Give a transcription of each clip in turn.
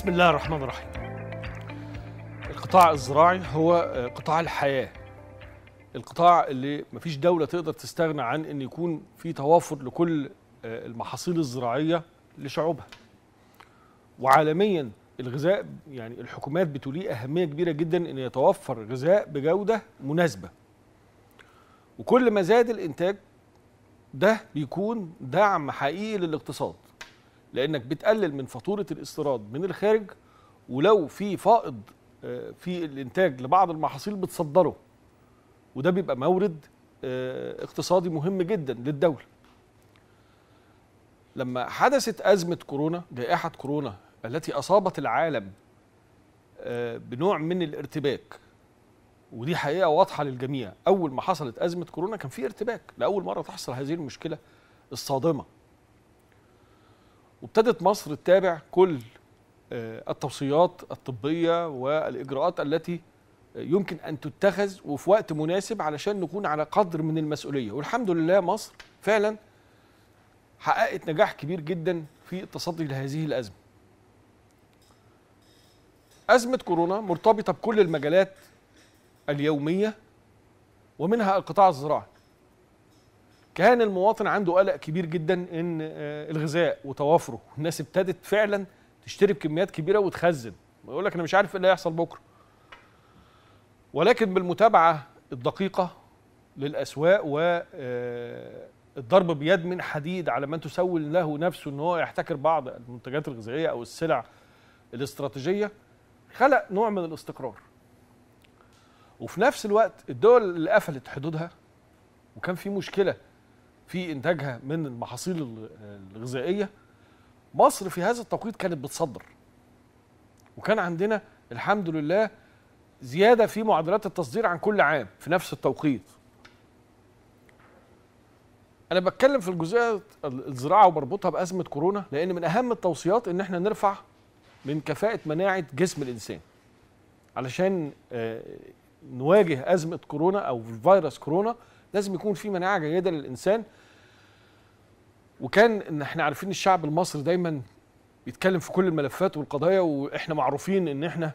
بسم الله الرحمن الرحيم القطاع الزراعي هو قطاع الحياة القطاع اللي مفيش دولة تقدر تستغنى عن ان يكون في توافر لكل آه، المحاصيل الزراعية لشعوبها وعالميا الغذاء يعني الحكومات بتولي أهمية كبيرة جدا ان يتوفر غذاء بجودة مناسبة وكل ما زاد الإنتاج ده بيكون دعم حقيقي للاقتصاد لانك بتقلل من فاتوره الاستيراد من الخارج ولو في فائض آه، في الانتاج لبعض المحاصيل بتصدره وده بيبقى مورد آه، اقتصادي مهم جدا للدوله لما حدثت ازمه كورونا جائحه كورونا التي اصابت العالم آه، بنوع من الارتباك ودي حقيقه واضحه للجميع اول ما حصلت ازمه كورونا كان في ارتباك لاول مره تحصل هذه المشكله الصادمه وابتدت مصر تتابع كل آه، التوصيات الطبية والإجراءات التي يمكن أن تتخذ وفي وقت مناسب علشان نكون على قدر من المسؤولية والحمد لله مصر فعلا حققت نجاح كبير جدا في التصدي لهذه الأزمة أزمة كورونا مرتبطة بكل المجالات اليومية ومنها القطاع الزراعي كان المواطن عنده قلق كبير جدا ان آه، الغذاء وتوافره الناس ابتدت فعلا تشتري بكميات كبيره وتخزن ويقول لك انا مش عارف ايه اللي هيحصل بكره ولكن بالمتابعه الدقيقه للاسواق و آه، الضرب بيد من حديد على من تسول له نفسه ان هو يحتكر بعض المنتجات الغذائيه او السلع الاستراتيجيه خلق نوع من الاستقرار وفي نفس الوقت الدول اللي قفلت حدودها وكان في مشكله في انتاجها من المحاصيل الغذائيه مصر في هذا التوقيت كانت بتصدر وكان عندنا الحمد لله زياده في معدلات التصدير عن كل عام في نفس التوقيت انا بتكلم في الجزئيه الزراعه وبربطها بازمه كورونا لان من اهم التوصيات ان احنا نرفع من كفاءه مناعه جسم الانسان علشان آه، نواجه ازمه كورونا او فيروس كورونا لازم يكون في مناعه جيده للانسان وكان ان احنا عارفين الشعب المصري دايما بيتكلم في كل الملفات والقضايا واحنا معروفين ان احنا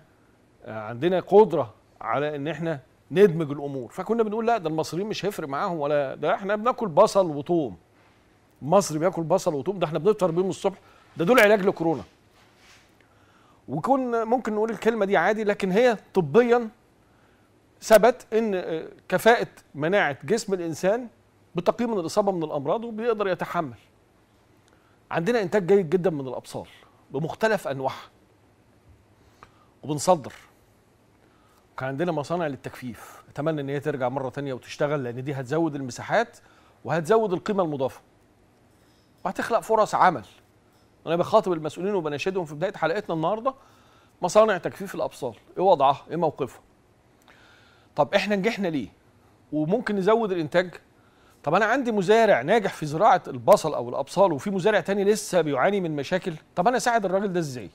آه، عندنا قدره على ان احنا ندمج الامور فكنا بنقول لا ده المصريين مش هيفرق معاهم ولا ده احنا بناكل بصل وثوم مصر بياكل بصل وثوم ده احنا بنفطر بيهم الصبح ده دول علاج لكورونا وكون ممكن نقول الكلمه دي عادي لكن هي طبيا ثبت ان آه، كفاءه مناعه جسم الانسان بتقييم الاصابه من الامراض وبيقدر يتحمل عندنا انتاج جيد جدا من الابصار بمختلف انواعها وبنصدر وكان عندنا مصانع للتكفيف اتمنى ان هي ترجع مره تانية وتشتغل لان دي هتزود المساحات وهتزود القيمه المضافه وهتخلق فرص عمل انا بخاطب المسؤولين وبناشدهم في بدايه حلقتنا النهارده مصانع تكفيف الابصار ايه وضعها ايه موقفها طب احنا نجحنا ليه وممكن نزود الانتاج طب انا عندي مزارع ناجح في زراعه البصل او الابصال وفي مزارع تاني لسه بيعاني من مشاكل طب انا اساعد الراجل ده ازاي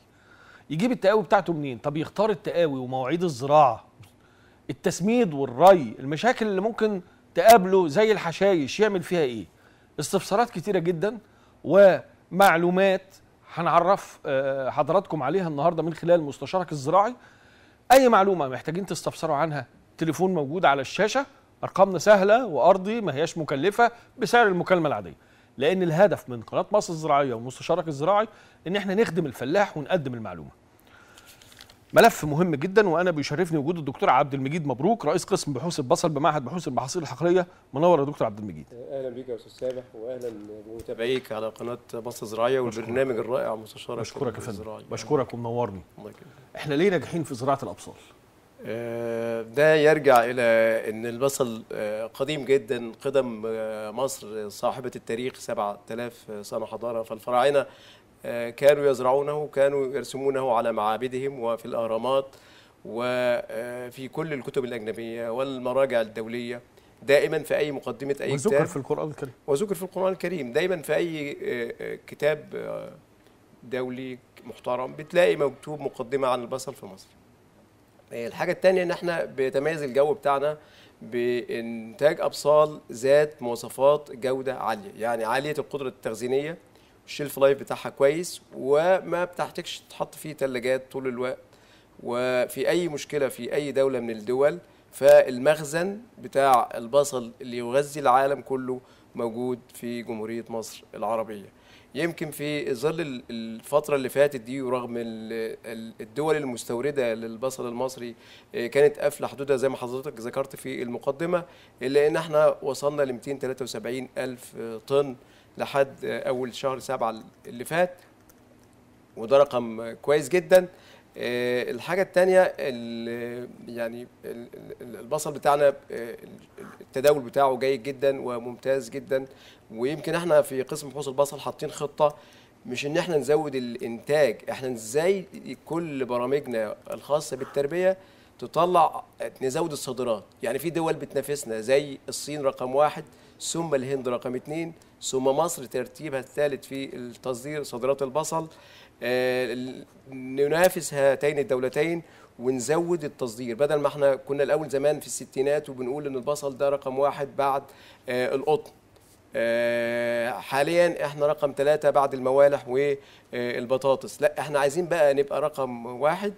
يجيب التقاوي بتاعته منين طب يختار التقاوي ومواعيد الزراعه التسميد والري المشاكل اللي ممكن تقابله زي الحشايش يعمل فيها ايه استفسارات كتيره جدا ومعلومات هنعرف آه، حضراتكم عليها النهارده من خلال مستشارك الزراعي اي معلومه محتاجين تستفسروا عنها تليفون موجود على الشاشه ارقامنا سهله وارضي ما هياش مكلفه بسعر المكالمه العاديه لان الهدف من قناه مصر الزراعيه ومستشارك الزراعي ان احنا نخدم الفلاح ونقدم المعلومه ملف مهم جدا وانا بيشرفني وجود الدكتور عبد المجيد مبروك رئيس قسم بحوث البصل بمعهد بحوث المحاصيل الحقليه منور يا دكتور عبد المجيد اهلا بيك يا استاذ سامح واهلا بمتابعيك على قناه مصر الزراعيه والبرنامج الرائع مستشارك بشكرك يا فندم بشكرك ومنورني احنا ليه ناجحين في زراعه الابصال آه، ده يرجع إلى أن البصل آه، قديم جدا قدم آه، مصر صاحبة التاريخ 7000 سنة حضارة فالفراعنة كانوا يزرعونه كانوا يرسمونه على معابدهم وفي الأهرامات وفي كل الكتب الأجنبية والمراجع الدولية دائما في اي مقدمه اي كتاب وذكر في القران الكريم وذكر في القران الكريم دائما في اي كتاب دولي محترم بتلاقي مكتوب مقدمه عن البصل في مصر الحاجه الثانيه ان احنا بيتميز الجو بتاعنا بانتاج ابصال ذات مواصفات جوده عاليه يعني عاليه القدره التخزينيه الشيلف لايف بتاعها كويس وما بتحتاجش تتحط فيه ثلاجات طول الوقت وفي اي مشكله في اي دوله من الدول فالمخزن بتاع البصل اللي يغذي العالم كله موجود في جمهوريه مصر العربيه يمكن في ظل الفتره اللي فاتت دي ورغم الدول المستورده للبصل المصري آه، كانت قافله حدودها زي ما حضرتك ذكرت في المقدمه الا ان احنا وصلنا ل 273 الف آه، طن لحد آه، اول شهر سبعة اللي فات وده رقم كويس جدا الحاجه الثانيه يعني البصل بتاعنا التداول بتاعه جيد جدا وممتاز جدا ويمكن احنا في قسم فحوص البصل حاطين خطه مش ان احنا نزود الانتاج احنا ازاي كل برامجنا الخاصه بالتربيه تطلع نزود الصادرات يعني في دول بتنافسنا زي الصين رقم واحد ثم الهند رقم اثنين ثم مصر ترتيبها الثالث في التصدير صادرات البصل آه، ننافس هاتين الدولتين ونزود التصدير بدل ما احنا كنا الاول زمان في الستينات وبنقول ان البصل ده رقم واحد بعد آه، القطن آه، حاليا احنا رقم ثلاثة بعد الموالح والبطاطس لا احنا عايزين بقى نبقى رقم واحد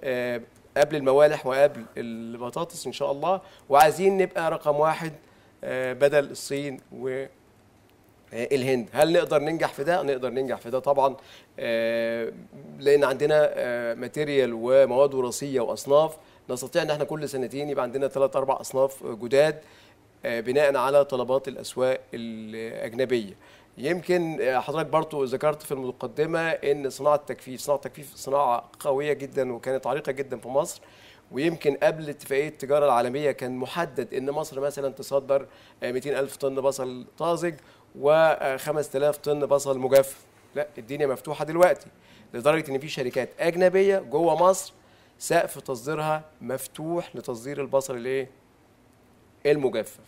آه، قبل الموالح وقبل البطاطس ان شاء الله وعايزين نبقى رقم واحد آه، بدل الصين و الهند هل نقدر ننجح في ده نقدر ننجح في ده طبعا لان عندنا ماتيريال ومواد وراثيه واصناف نستطيع ان احنا كل سنتين يبقى عندنا ثلاث اربع اصناف جداد آه، بناء على طلبات الاسواق الاجنبيه يمكن آه، حضرتك برضو ذكرت في المقدمه ان صناعه التكفيف صناعه التكفيف صناعه قويه جدا وكانت عريقه جدا في مصر ويمكن قبل اتفاقيه التجاره العالميه كان محدد ان مصر مثلا تصدر 200 آه، الف طن بصل طازج و5000 طن بصل مجفف لا الدنيا مفتوحه دلوقتي لدرجه ان في شركات اجنبيه جوه مصر سقف تصديرها مفتوح لتصدير البصل الايه المجفف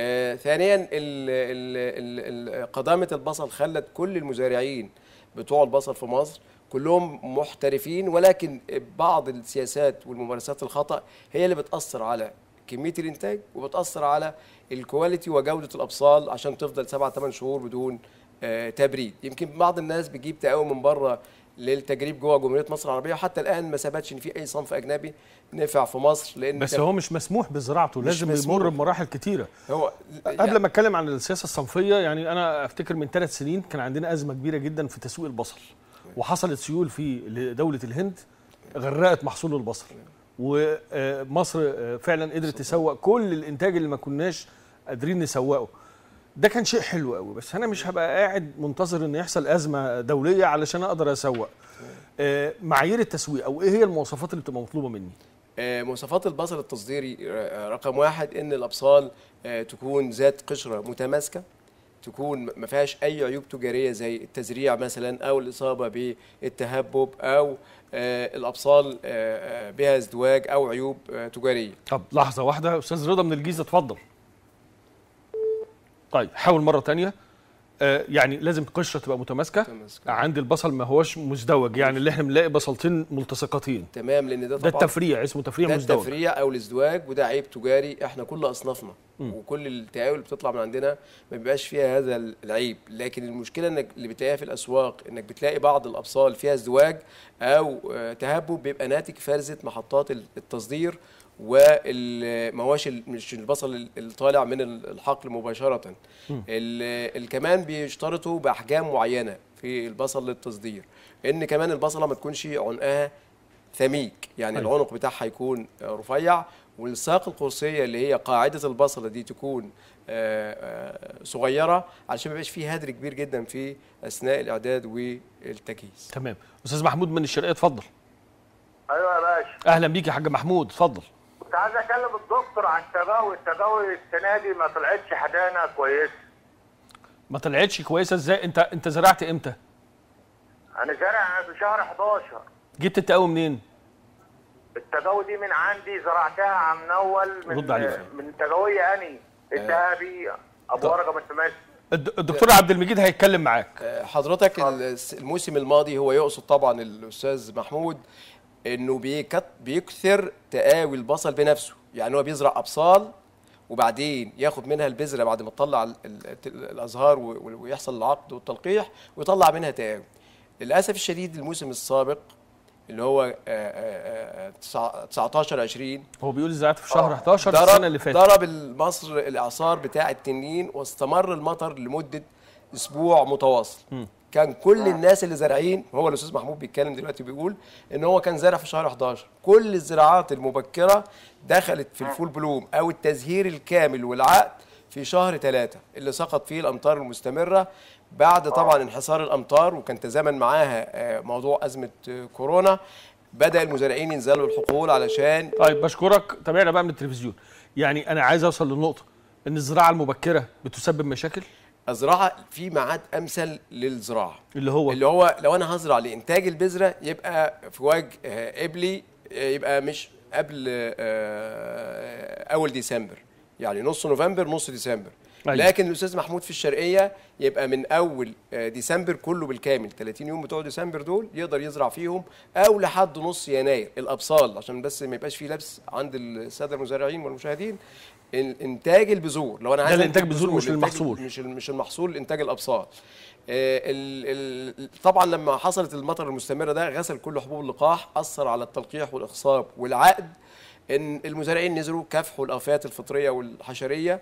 آه، ثانيا قدامه البصل خلت كل المزارعين بتوع البصل في مصر كلهم محترفين ولكن بعض السياسات والممارسات الخطا هي اللي بتاثر على كميه الانتاج وبتاثر على الكواليتي وجوده الابصال عشان تفضل سبعة ثمان شهور بدون آه، تبريد يمكن بعض الناس بتجيب تقاوي من بره للتجريب جوه جمهوريه مصر العربيه وحتى الان ما ثبتش ان في اي صنف اجنبي نفع في مصر لان بس هو مش مسموح بزراعته لازم يمر بمراحل كتيره هو قبل يعني ما اتكلم عن السياسه الصنفيه يعني انا افتكر من ثلاث سنين كان عندنا ازمه كبيره جدا في تسويق البصل وحصلت سيول في دوله الهند غرقت محصول البصل ومصر فعلا قدرت تسوق كل الانتاج اللي ما كناش قادرين نسوقه ده كان شيء حلو قوي بس انا مش هبقى قاعد منتظر ان يحصل ازمه دوليه علشان اقدر اسوق آه، معايير التسويق او ايه هي المواصفات اللي بتبقى مطلوبه مني آه، مواصفات البصل التصديري آه، رقم واحد ان الابصال تكون ذات قشره متماسكه تكون ما فيهاش اي عيوب تجاريه زي التزريع مثلا او الاصابه بالتهبب او الابصال بها ازدواج او عيوب تجاريه. طب لحظه واحده استاذ رضا من الجيزه اتفضل. طيب حاول مره ثانيه آه، يعني لازم القشره تبقى متماسكه متماسكة. عند البصل ما هوش مزدوج يعني اللي احنا بنلاقي بصلتين ملتصقتين تمام لان ده طبعا ده التفريع اسمه تفريع ده مزدوج ده التفريع او الازدواج وده عيب تجاري احنا كل اصنافنا م. وكل التقاول اللي بتطلع من عندنا ما بيبقاش فيها هذا العيب لكن المشكله انك اللي بتلاقيها في الاسواق انك بتلاقي بعض الابصال فيها ازدواج او آه، تهبب بيبقى ناتج فرزه محطات التصدير والمواشي مش البصل اللي طالع من الحقل مباشره كمان بيشترطوا باحجام معينه في البصل للتصدير ان كمان البصله ما تكونش عنقها ثميك يعني أيوة. العنق بتاعها يكون رفيع والساق القرصيه اللي هي قاعده البصله دي تكون آه، آه، صغيره علشان ما يبقاش فيه هدر كبير جدا في اثناء الاعداد والتجهيز تمام استاذ محمود من الشرقيه اتفضل ايوه يا باشا اهلا بيك يا حاج محمود اتفضل كنت عايز اكلم الدكتور عن التباوي التباوي السنه دي ما طلعتش حدانه كويسه ما طلعتش كويسه ازاي انت انت زرعت امتى انا زارع في شهر 11 جبت التقاوي منين التجاوي دي من عندي زرعتها عم نول من رد عليك. من تجاويه اني آه. الذهبي ابو ورقه من الدكتور عبد المجيد هيتكلم معاك حضرتك الموسم الماضي هو يقصد طبعا الاستاذ محمود انه بيكثر تقاوي البصل بنفسه يعني هو بيزرع ابصال وبعدين ياخد منها البذره بعد ما تطلع الازهار ويحصل العقد والتلقيح ويطلع منها تقاوي للاسف الشديد الموسم السابق اللي هو 19 20 هو بيقول زرعته في شهر 11 آه، السنه اللي فاتت ضرب مصر الاعصار بتاع التنين واستمر المطر لمده اسبوع متواصل كان كل آه. الناس اللي زارعين هو الاستاذ محمود بيتكلم دلوقتي بيقول ان هو كان زارع في شهر 11 كل الزراعات المبكره دخلت في آه. الفول بلوم او التزهير الكامل والعقد في شهر 3 اللي سقط فيه الامطار المستمره بعد آه. طبعا انحسار الامطار وكان تزامن معاها آه، موضوع ازمه كورونا بدا المزارعين ينزلوا الحقول علشان طيب بشكرك تابعنا بقى من التلفزيون يعني انا عايز اوصل للنقطه ان الزراعه المبكره بتسبب مشاكل ازرعها في ميعاد امثل للزراعه اللي هو اللي هو لو انا هزرع لانتاج البذره يبقى في وجه آه، قبلي آه، يبقى مش قبل آه، اول ديسمبر يعني نص نوفمبر نص ديسمبر أيوة. لكن الاستاذ محمود في الشرقيه يبقى من اول ديسمبر كله بالكامل 30 يوم بتوع ديسمبر دول يقدر يزرع فيهم او لحد نص يناير الابصال عشان بس ما يبقاش فيه لبس عند الساده المزارعين والمشاهدين الانتاج البذور لو انا عايز ده الانتاج البذور مش المحصول مش مش المحصول انتاج الابصار آه، طبعا لما حصلت المطر المستمره ده غسل كل حبوب اللقاح اثر على التلقيح والاخصاب والعقد ان المزارعين نزلوا كافحوا الافات الفطريه والحشريه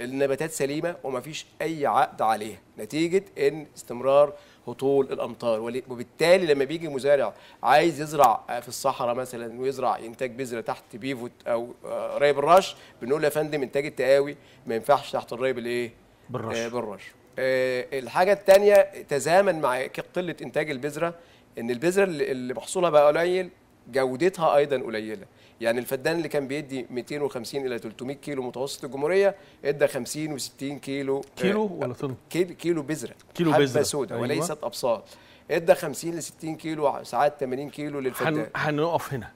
النباتات سليمه وما فيش اي عقد عليها نتيجه ان استمرار هطول الامطار وبالتالي لما بيجي مزارع عايز يزرع آه، في الصحراء مثلا ويزرع انتاج بذره تحت بيفوت او آه، ريب الرش بنقول يا فندم انتاج التقاوي ما ينفعش تحت الريب الايه؟ بالرش آه بالرش آه الحاجه الثانيه تزامن مع قله انتاج البذره ان البذره اللي محصولها بقى قليل جودتها ايضا قليله يعني الفدان اللي كان بيدي 250 الى 300 كيلو متوسط الجمهوريه ادى 50 و60 كيلو آه، كيلو ولا طن كيلو, كيلو بذره كيلو بذره سوداء أيوة. وليست ابصار ادى 50 ل 60 كيلو ساعات 80 كيلو للفدان هنقف هنا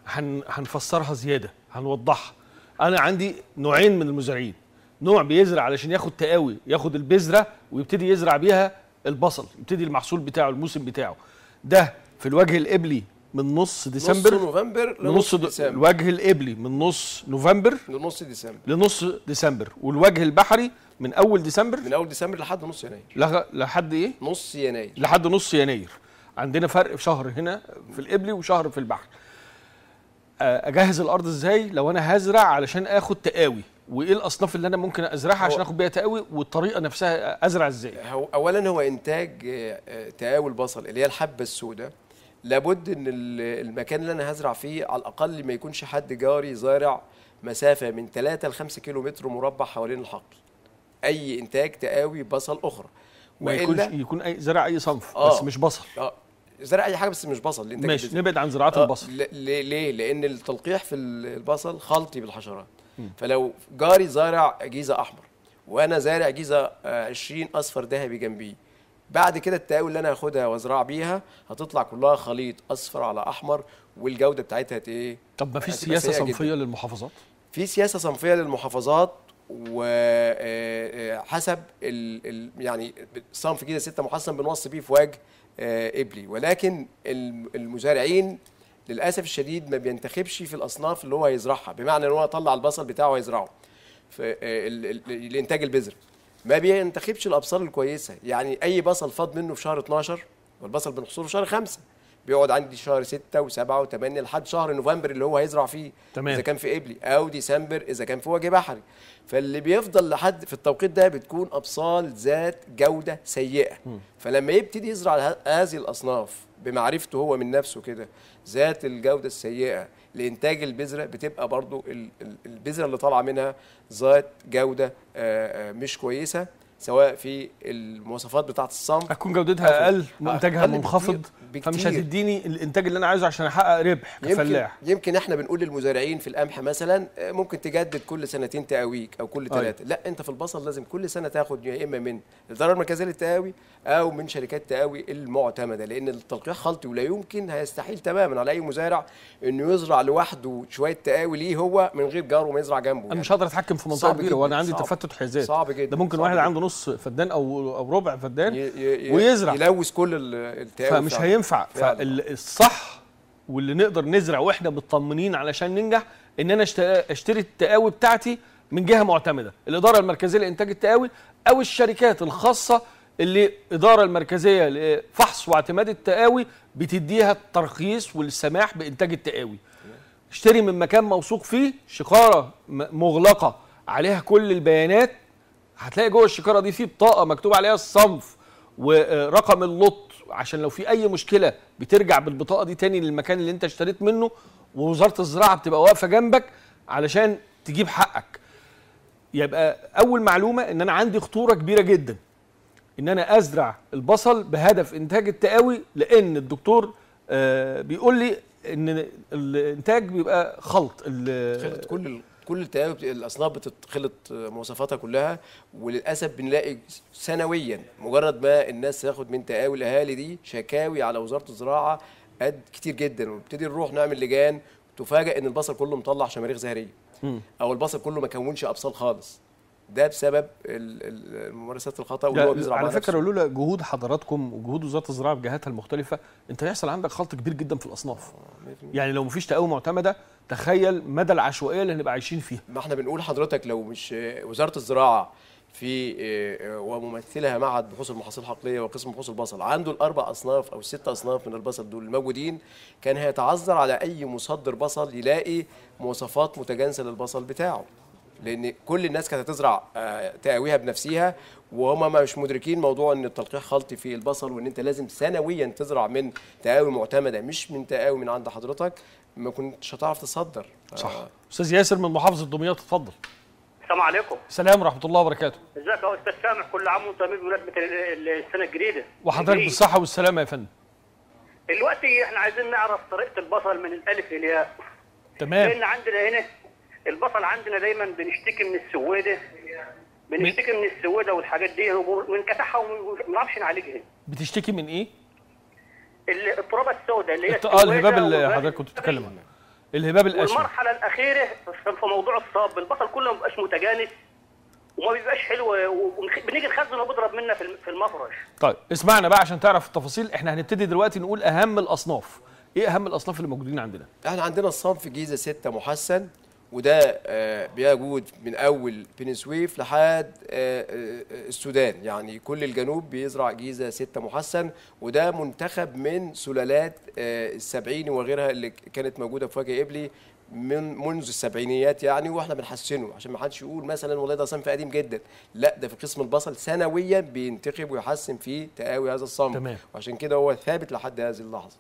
هنفسرها زياده هنوضحها انا عندي نوعين من المزارعين نوع بيزرع علشان ياخد تقاوي ياخد البذره ويبتدي يزرع بيها البصل يبتدي المحصول بتاعه الموسم بتاعه ده في الوجه القبلي من نص ديسمبر نص نوفمبر لنص ديسمبر الوجه القبلي من نص نوفمبر لنص ديسمبر لنص ديسمبر والوجه البحري من اول ديسمبر من اول ديسمبر لحد نص يناير لحد ايه نص يناير لحد نص يناير عندنا فرق في شهر هنا في القبلي وشهر في البحر اجهز الارض ازاي لو انا هزرع علشان اخد تقاوي وايه الاصناف اللي انا ممكن ازرعها عشان اخد بيها تقاوي والطريقه نفسها ازرع ازاي هو اولا هو انتاج تقاوي البصل اللي هي الحبه السوداء لابد ان المكان اللي انا هزرع فيه على الاقل ما يكونش حد جاري زارع مسافه من 3 ل 5 كيلو متر مربع حوالين الحقل اي انتاج تقاوي بصل اخرى ما يكونش يكون اي زرع اي صنف آه بس مش بصل آه زرع اي حاجه بس مش بصل انت ماشي نبعد عن زراعه آه البصل ليه ليه لان التلقيح في البصل خلطي بالحشرات م. فلو جاري زارع جيزه احمر وانا زارع جيزه 20 آه، اصفر ذهبي جنبيه بعد كده التقاوي اللي انا هاخدها وازرع بيها هتطلع كلها خليط اصفر على احمر والجوده بتاعتها ايه طب ما فيش سياسه صنفيه للمحافظات في سياسه صنفيه للمحافظات وحسب آه، آه، آه، ال... يعني صنف كده ستة محصن بنوصي بيه في وجه ابلي ولكن المزارعين للاسف الشديد ما بينتخبش في الاصناف اللي هو هيزرعها بمعنى ان هو طلع البصل بتاعه هيزرعه في الانتاج البذره ما بينتخبش الابصال الكويسه يعني اي بصل فاض منه في شهر 12 والبصل بنحصره في شهر 5 بيقعد عندي شهر 6 و7 و8 لحد شهر نوفمبر اللي هو هيزرع فيه تمام. اذا كان في ابلي او ديسمبر اذا كان في وجه بحري فاللي بيفضل لحد في التوقيت ده بتكون ابصال ذات جوده سيئه م. فلما يبتدي يزرع هذه الاصناف بمعرفته هو من نفسه كده ذات الجوده السيئه لانتاج البذره بتبقى برضو البذره اللي طالعه منها ذات جوده آه، آه، مش كويسه سواء في المواصفات بتاعه الصمت اكون جودتها اقل وانتاجها منخفض فمش هتديني الانتاج اللي انا عايزه عشان احقق ربح كفلاح يمكن, يمكن احنا بنقول للمزارعين في القمح مثلا آه، ممكن تجدد كل سنتين تقاويك او كل ثلاثه طيب. لا انت في البصل لازم كل سنه تاخد يا اما من الاداره المركزيه للتقاوي او من شركات التقاوي المعتمده لان التلقيح خلطي ولا يمكن هيستحيل تماما على اي مزارع انه يزرع لوحده شويه تقاوي ليه هو من غير جاره ما يزرع جنبه انا يعني. مش هقدر اتحكم في منطقه كبيره وانا عندي تفتت حيزات صعب جدا ده ممكن واحد عنده نص نص فدان او او ربع فدان ويزرع يلوث كل التهاب فمش هينفع فالصح واللي نقدر نزرع واحنا مطمنين علشان ننجح ان انا اشتري التقاوي بتاعتي من جهه معتمده الاداره المركزيه لانتاج التقاوي او الشركات الخاصه اللي الاداره المركزيه لفحص واعتماد التقاوي بتديها الترخيص والسماح بانتاج التقاوي اشتري من مكان موثوق فيه شقاره مغلقه عليها كل البيانات هتلاقي جوه الشكاره دي في بطاقه مكتوب عليها الصنف ورقم اللوت عشان لو في اي مشكله بترجع بالبطاقه دي تاني للمكان اللي انت اشتريت منه ووزاره الزراعه بتبقى واقفه جنبك علشان تجيب حقك يبقى اول معلومه ان انا عندي خطوره كبيره جدا ان انا ازرع البصل بهدف انتاج التقاوي لان الدكتور آه، بيقول لي ان الانتاج بيبقى خلط خلط كل كل التلاعب الاصناف بتتخلط آه، مواصفاتها كلها وللاسف بنلاقي سنويا مجرد ما الناس تاخد من تقاوي الاهالي دي شكاوي على وزاره الزراعه قد كتير جدا ونبتدي نروح نعمل لجان تفاجئ ان البصل كله مطلع شماريخ زهريه او البصل كله ما كونش ابصال خالص ده بسبب الممارسات الخطا واللي هو بيزرع على فكره لولا جهود حضراتكم وجهود وزاره الزراعه بجهاتها المختلفه انت هيحصل عندك خلط كبير جدا في الاصناف آه، يعني لو مفيش تقاوي معتمده تخيل مدى العشوائيه اللي هنبقى عايشين فيها ما احنا بنقول حضرتك لو مش وزاره الزراعه في آه، وممثلها معهد بحوث المحاصيل الحقليه وقسم بحوث البصل عنده الاربع اصناف او الست اصناف من البصل دول الموجودين كان هيتعذر على اي مصدر بصل يلاقي مواصفات متجانسه للبصل بتاعه لان كل الناس كانت هتزرع آه، تقاويها بنفسها وهم مش مدركين موضوع ان التلقيح خلطي في البصل وان انت لازم سنويا تزرع من تقاوي معتمده مش من تقاوي من عند حضرتك ما كنتش هتعرف تصدر صح آه. استاذ ياسر من محافظه دمياط اتفضل السلام عليكم السلام ورحمه الله وبركاته ازيك يا استاذ سامح كل عام وانت طيب بمناسبه السنه الجديده وحضرتك بالصحه والسلامه يا فندم دلوقتي احنا عايزين نعرف طريقه البصل من الالف للياء تمام لان عندنا هنا البصل عندنا دايما بنشتكي من السويده بنشتكي من السويده والحاجات دي ومنكتحها وما بنعرفش نعالجها بتشتكي من ايه؟ الترابه السوداء اللي هي اه الهباب اللي حضرتك كنت بتتكلم عنه الهباب الاشعر المرحله الاخيره في موضوع الصاب البصل كله ما بيبقاش متجانس وما بيبقاش حلو وبنيجي نخزن وبيضرب منا في المفرش طيب اسمعنا بقى عشان تعرف التفاصيل احنا هنبتدي دلوقتي نقول اهم الاصناف ايه اهم الاصناف اللي موجودين عندنا احنا عندنا الصنف جيزه 6 محسن وده آه، بيجود من اول بني سويف لحد آه، آه، السودان يعني كل الجنوب بيزرع جيزه ستة محسن وده منتخب من سلالات السبعيني وغيرها اللي كانت موجوده في وجه ابلي من منذ السبعينيات يعني واحنا بنحسنه عشان ما حدش يقول مثلا والله ده صنف قديم جدا لا ده في قسم البصل سنويا بينتخب ويحسن فيه تقاوي هذا الصنف تمام. وعشان كده هو ثابت لحد هذه اللحظه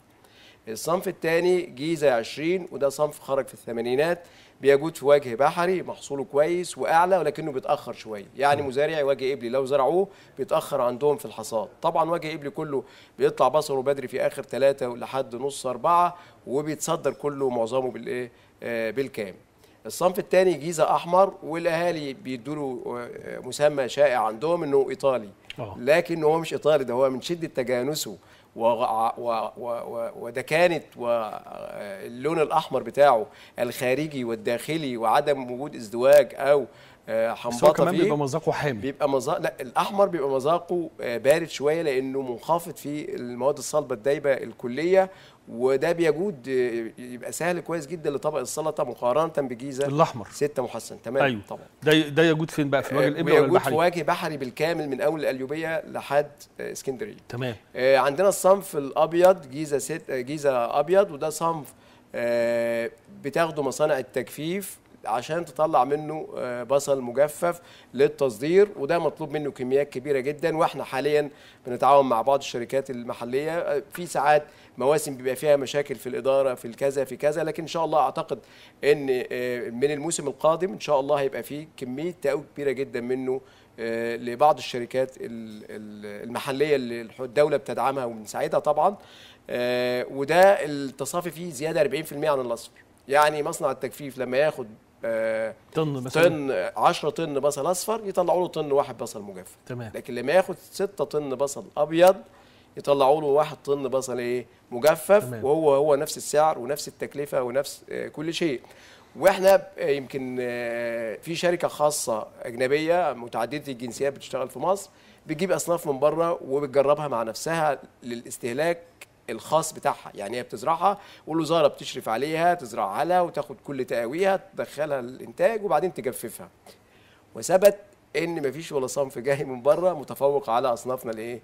الصنف الثاني جيزه 20 وده صنف خرج في الثمانينات بيجود في وجه بحري محصوله كويس واعلى ولكنه بيتاخر شويه يعني مزارعي وجه ابلي لو زرعوه بيتاخر عندهم في الحصاد طبعا وجه ابلي كله بيطلع بصله بدري في اخر ثلاثة لحد نص أربعة وبيتصدر كله معظمه بالايه آه، بالكامل الصنف الثاني جيزه احمر والاهالي بيدوا له آه، آه، مسمى شائع عندهم انه ايطالي لكن هو مش ايطالي ده هو من شده تجانسه ودكانه واللون الاحمر بتاعه الخارجي والداخلي وعدم وجود ازدواج او حنبطه آه، كمان بيبقى مذاقه حامي بيبقى مذاق لا الاحمر بيبقى مذاقه آه، بارد شويه لانه منخفض في المواد الصلبه الدايبه الكليه وده بيجود آه، يبقى سهل كويس جدا لطبق السلطه مقارنه بجيزه الاحمر سته محسن تمام أيوه. طبعا ده ده يجود فين بقى في الوجه الابيض ولا البحري؟ في وجه بحري بالكامل من اول الايوبيه لحد اسكندريه تمام آه عندنا الصنف الابيض جيزه ست جيزه ابيض وده صنف آه بتاخده مصانع التجفيف عشان تطلع منه آه، بصل مجفف للتصدير وده مطلوب منه كميات كبيره جدا واحنا حاليا بنتعاون مع بعض الشركات المحليه آه، في ساعات مواسم بيبقى فيها مشاكل في الاداره في الكذا في كذا لكن ان شاء الله اعتقد ان آه، من الموسم القادم ان شاء الله هيبقى فيه كميه تقاوي كبيره جدا منه لبعض الشركات المحليه اللي الدوله بتدعمها وبنساعدها طبعا وده التصافي فيه زياده 40% عن الاصفر يعني مصنع التجفيف لما ياخد آه، طن مثلا طن 10 طن بصل اصفر يطلعوا له طن واحد بصل مجفف تمام لكن لما ياخد 6 طن بصل ابيض يطلعوا له واحد طن بصل ايه مجفف تمام. وهو هو نفس السعر ونفس التكلفه ونفس آه، كل شيء واحنا آه، يمكن في شركه خاصه اجنبيه متعدده الجنسيات بتشتغل في مصر بتجيب اصناف من بره وبتجربها مع نفسها للاستهلاك الخاص بتاعها يعني هي بتزرعها والوزاره بتشرف عليها تزرعها لها وتاخد كل تقاويها تدخلها الانتاج وبعدين تجففها وثبت ان مفيش ولا صنف جاي من بره متفوق على اصنافنا الايه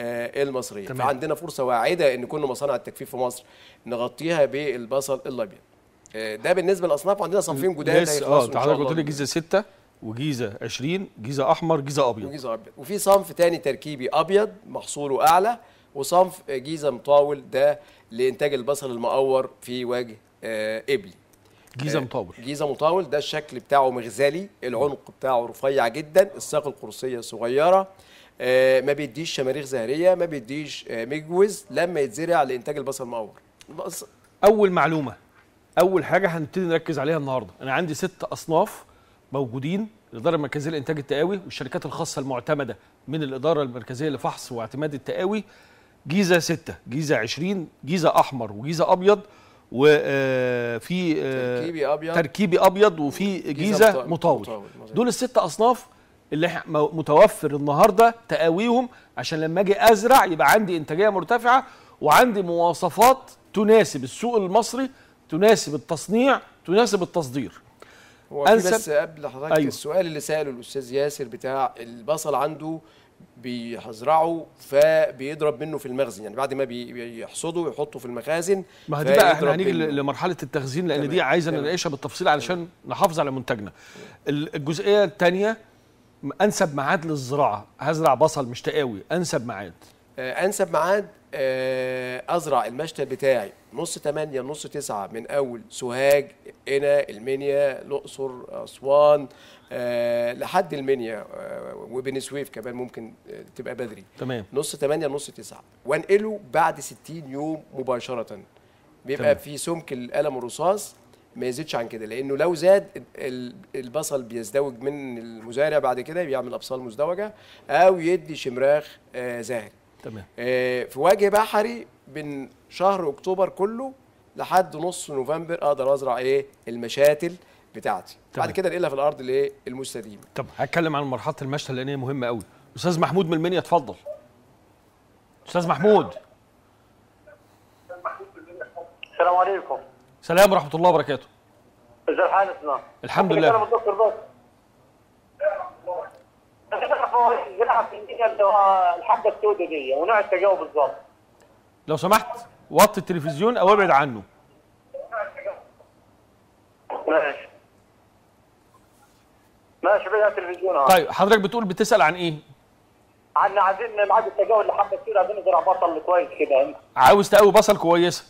آه المصريه تمام. فعندنا فرصه واعده ان كل مصانع التجفيف في مصر نغطيها بالبصل الابيض آه ده بالنسبه للاصناف عندنا صنفين جداد اه تعالى قلت لي جيزه 6 وجيزه 20 جيزه احمر جيزه ابيض وجيزه ابيض وفي صنف تاني تركيبي ابيض محصوله اعلى وصنف جيزه مطاول ده لانتاج البصل المقور في وجه آه، إبلي جيزه آه، مطاول جيزه مطاول ده الشكل بتاعه مغزلي العنق بتاعه رفيع جدا الساق القرصيه صغيره آه، ما بيديش شماريخ زهريه ما بيديش مجوز لما يتزرع لانتاج البصل المقور بص... اول معلومه اول حاجه هنبتدي نركز عليها النهارده انا عندي ست اصناف موجودين الاداره المركزيه لإنتاج التقاوي والشركات الخاصه المعتمده من الاداره المركزيه لفحص واعتماد التقاوي جيزه 6 جيزه 20 جيزه احمر وجيزه ابيض وفي آه، آه، تركيبي ابيض تركيبي ابيض وفي جيزه مطاول, مطاول. دول الست اصناف اللي متوفر النهارده تقاويهم عشان لما اجي ازرع يبقى عندي انتاجيه مرتفعه وعندي مواصفات تناسب السوق المصري تناسب التصنيع تناسب التصدير هو أنسب بس قبل حضرتك أيوه. السؤال اللي ساله الاستاذ ياسر بتاع البصل عنده بيزرعه فبيضرب منه في المخزن يعني بعد ما بيحصدوا ويحطوا في المخازن ما دي بقى احنا هنيجي لمرحله التخزين لان تمام. دي عايزه نناقشها بالتفصيل علشان نحافظ على منتجنا الجزئيه الثانيه انسب ميعاد للزراعه هزرع بصل مش تقاوي انسب ميعاد آه، انسب ميعاد آه، ازرع المشتل بتاعي نص 8 نص 9 من اول سوهاج قنا المنيا الاقصر اسوان آه، لحد المنيا وبني سويف كمان ممكن تبقى بدري تمام نص 8 نص 9 وانقله بعد 60 يوم مباشره بيبقى تمام. في سمك القلم الرصاص ما يزيدش عن كده لانه لو زاد البصل بيزدوج من المزارع بعد كده بيعمل ابصال مزدوجه او يدي شمراخ آه زاهر تمام آه، في وجه بحري من شهر اكتوبر كله لحد نص نوفمبر اقدر ازرع ايه المشاتل بتاعتي تمام. بعد كده انقلها في الارض الايه المستديمه طب هتكلم عن مرحله المشتل لان هي مهمه قوي استاذ محمود من المنيا اتفضل استاذ محمود السلام عليكم السلام ورحمه الله وبركاته ازي حالك الحمد لله الحبه السوداء دي ونوع التجاوب بالظبط لو سمحت وطي التلفزيون او ابعد عنه ماشي ماشي التلفزيون طيب حضرتك بتقول بتسال عن ايه؟ عن عايزين ميعاد التجاوز لحبه كتير عايزين نزرع بصل كويس كده عاوز تقوي بصل كويسه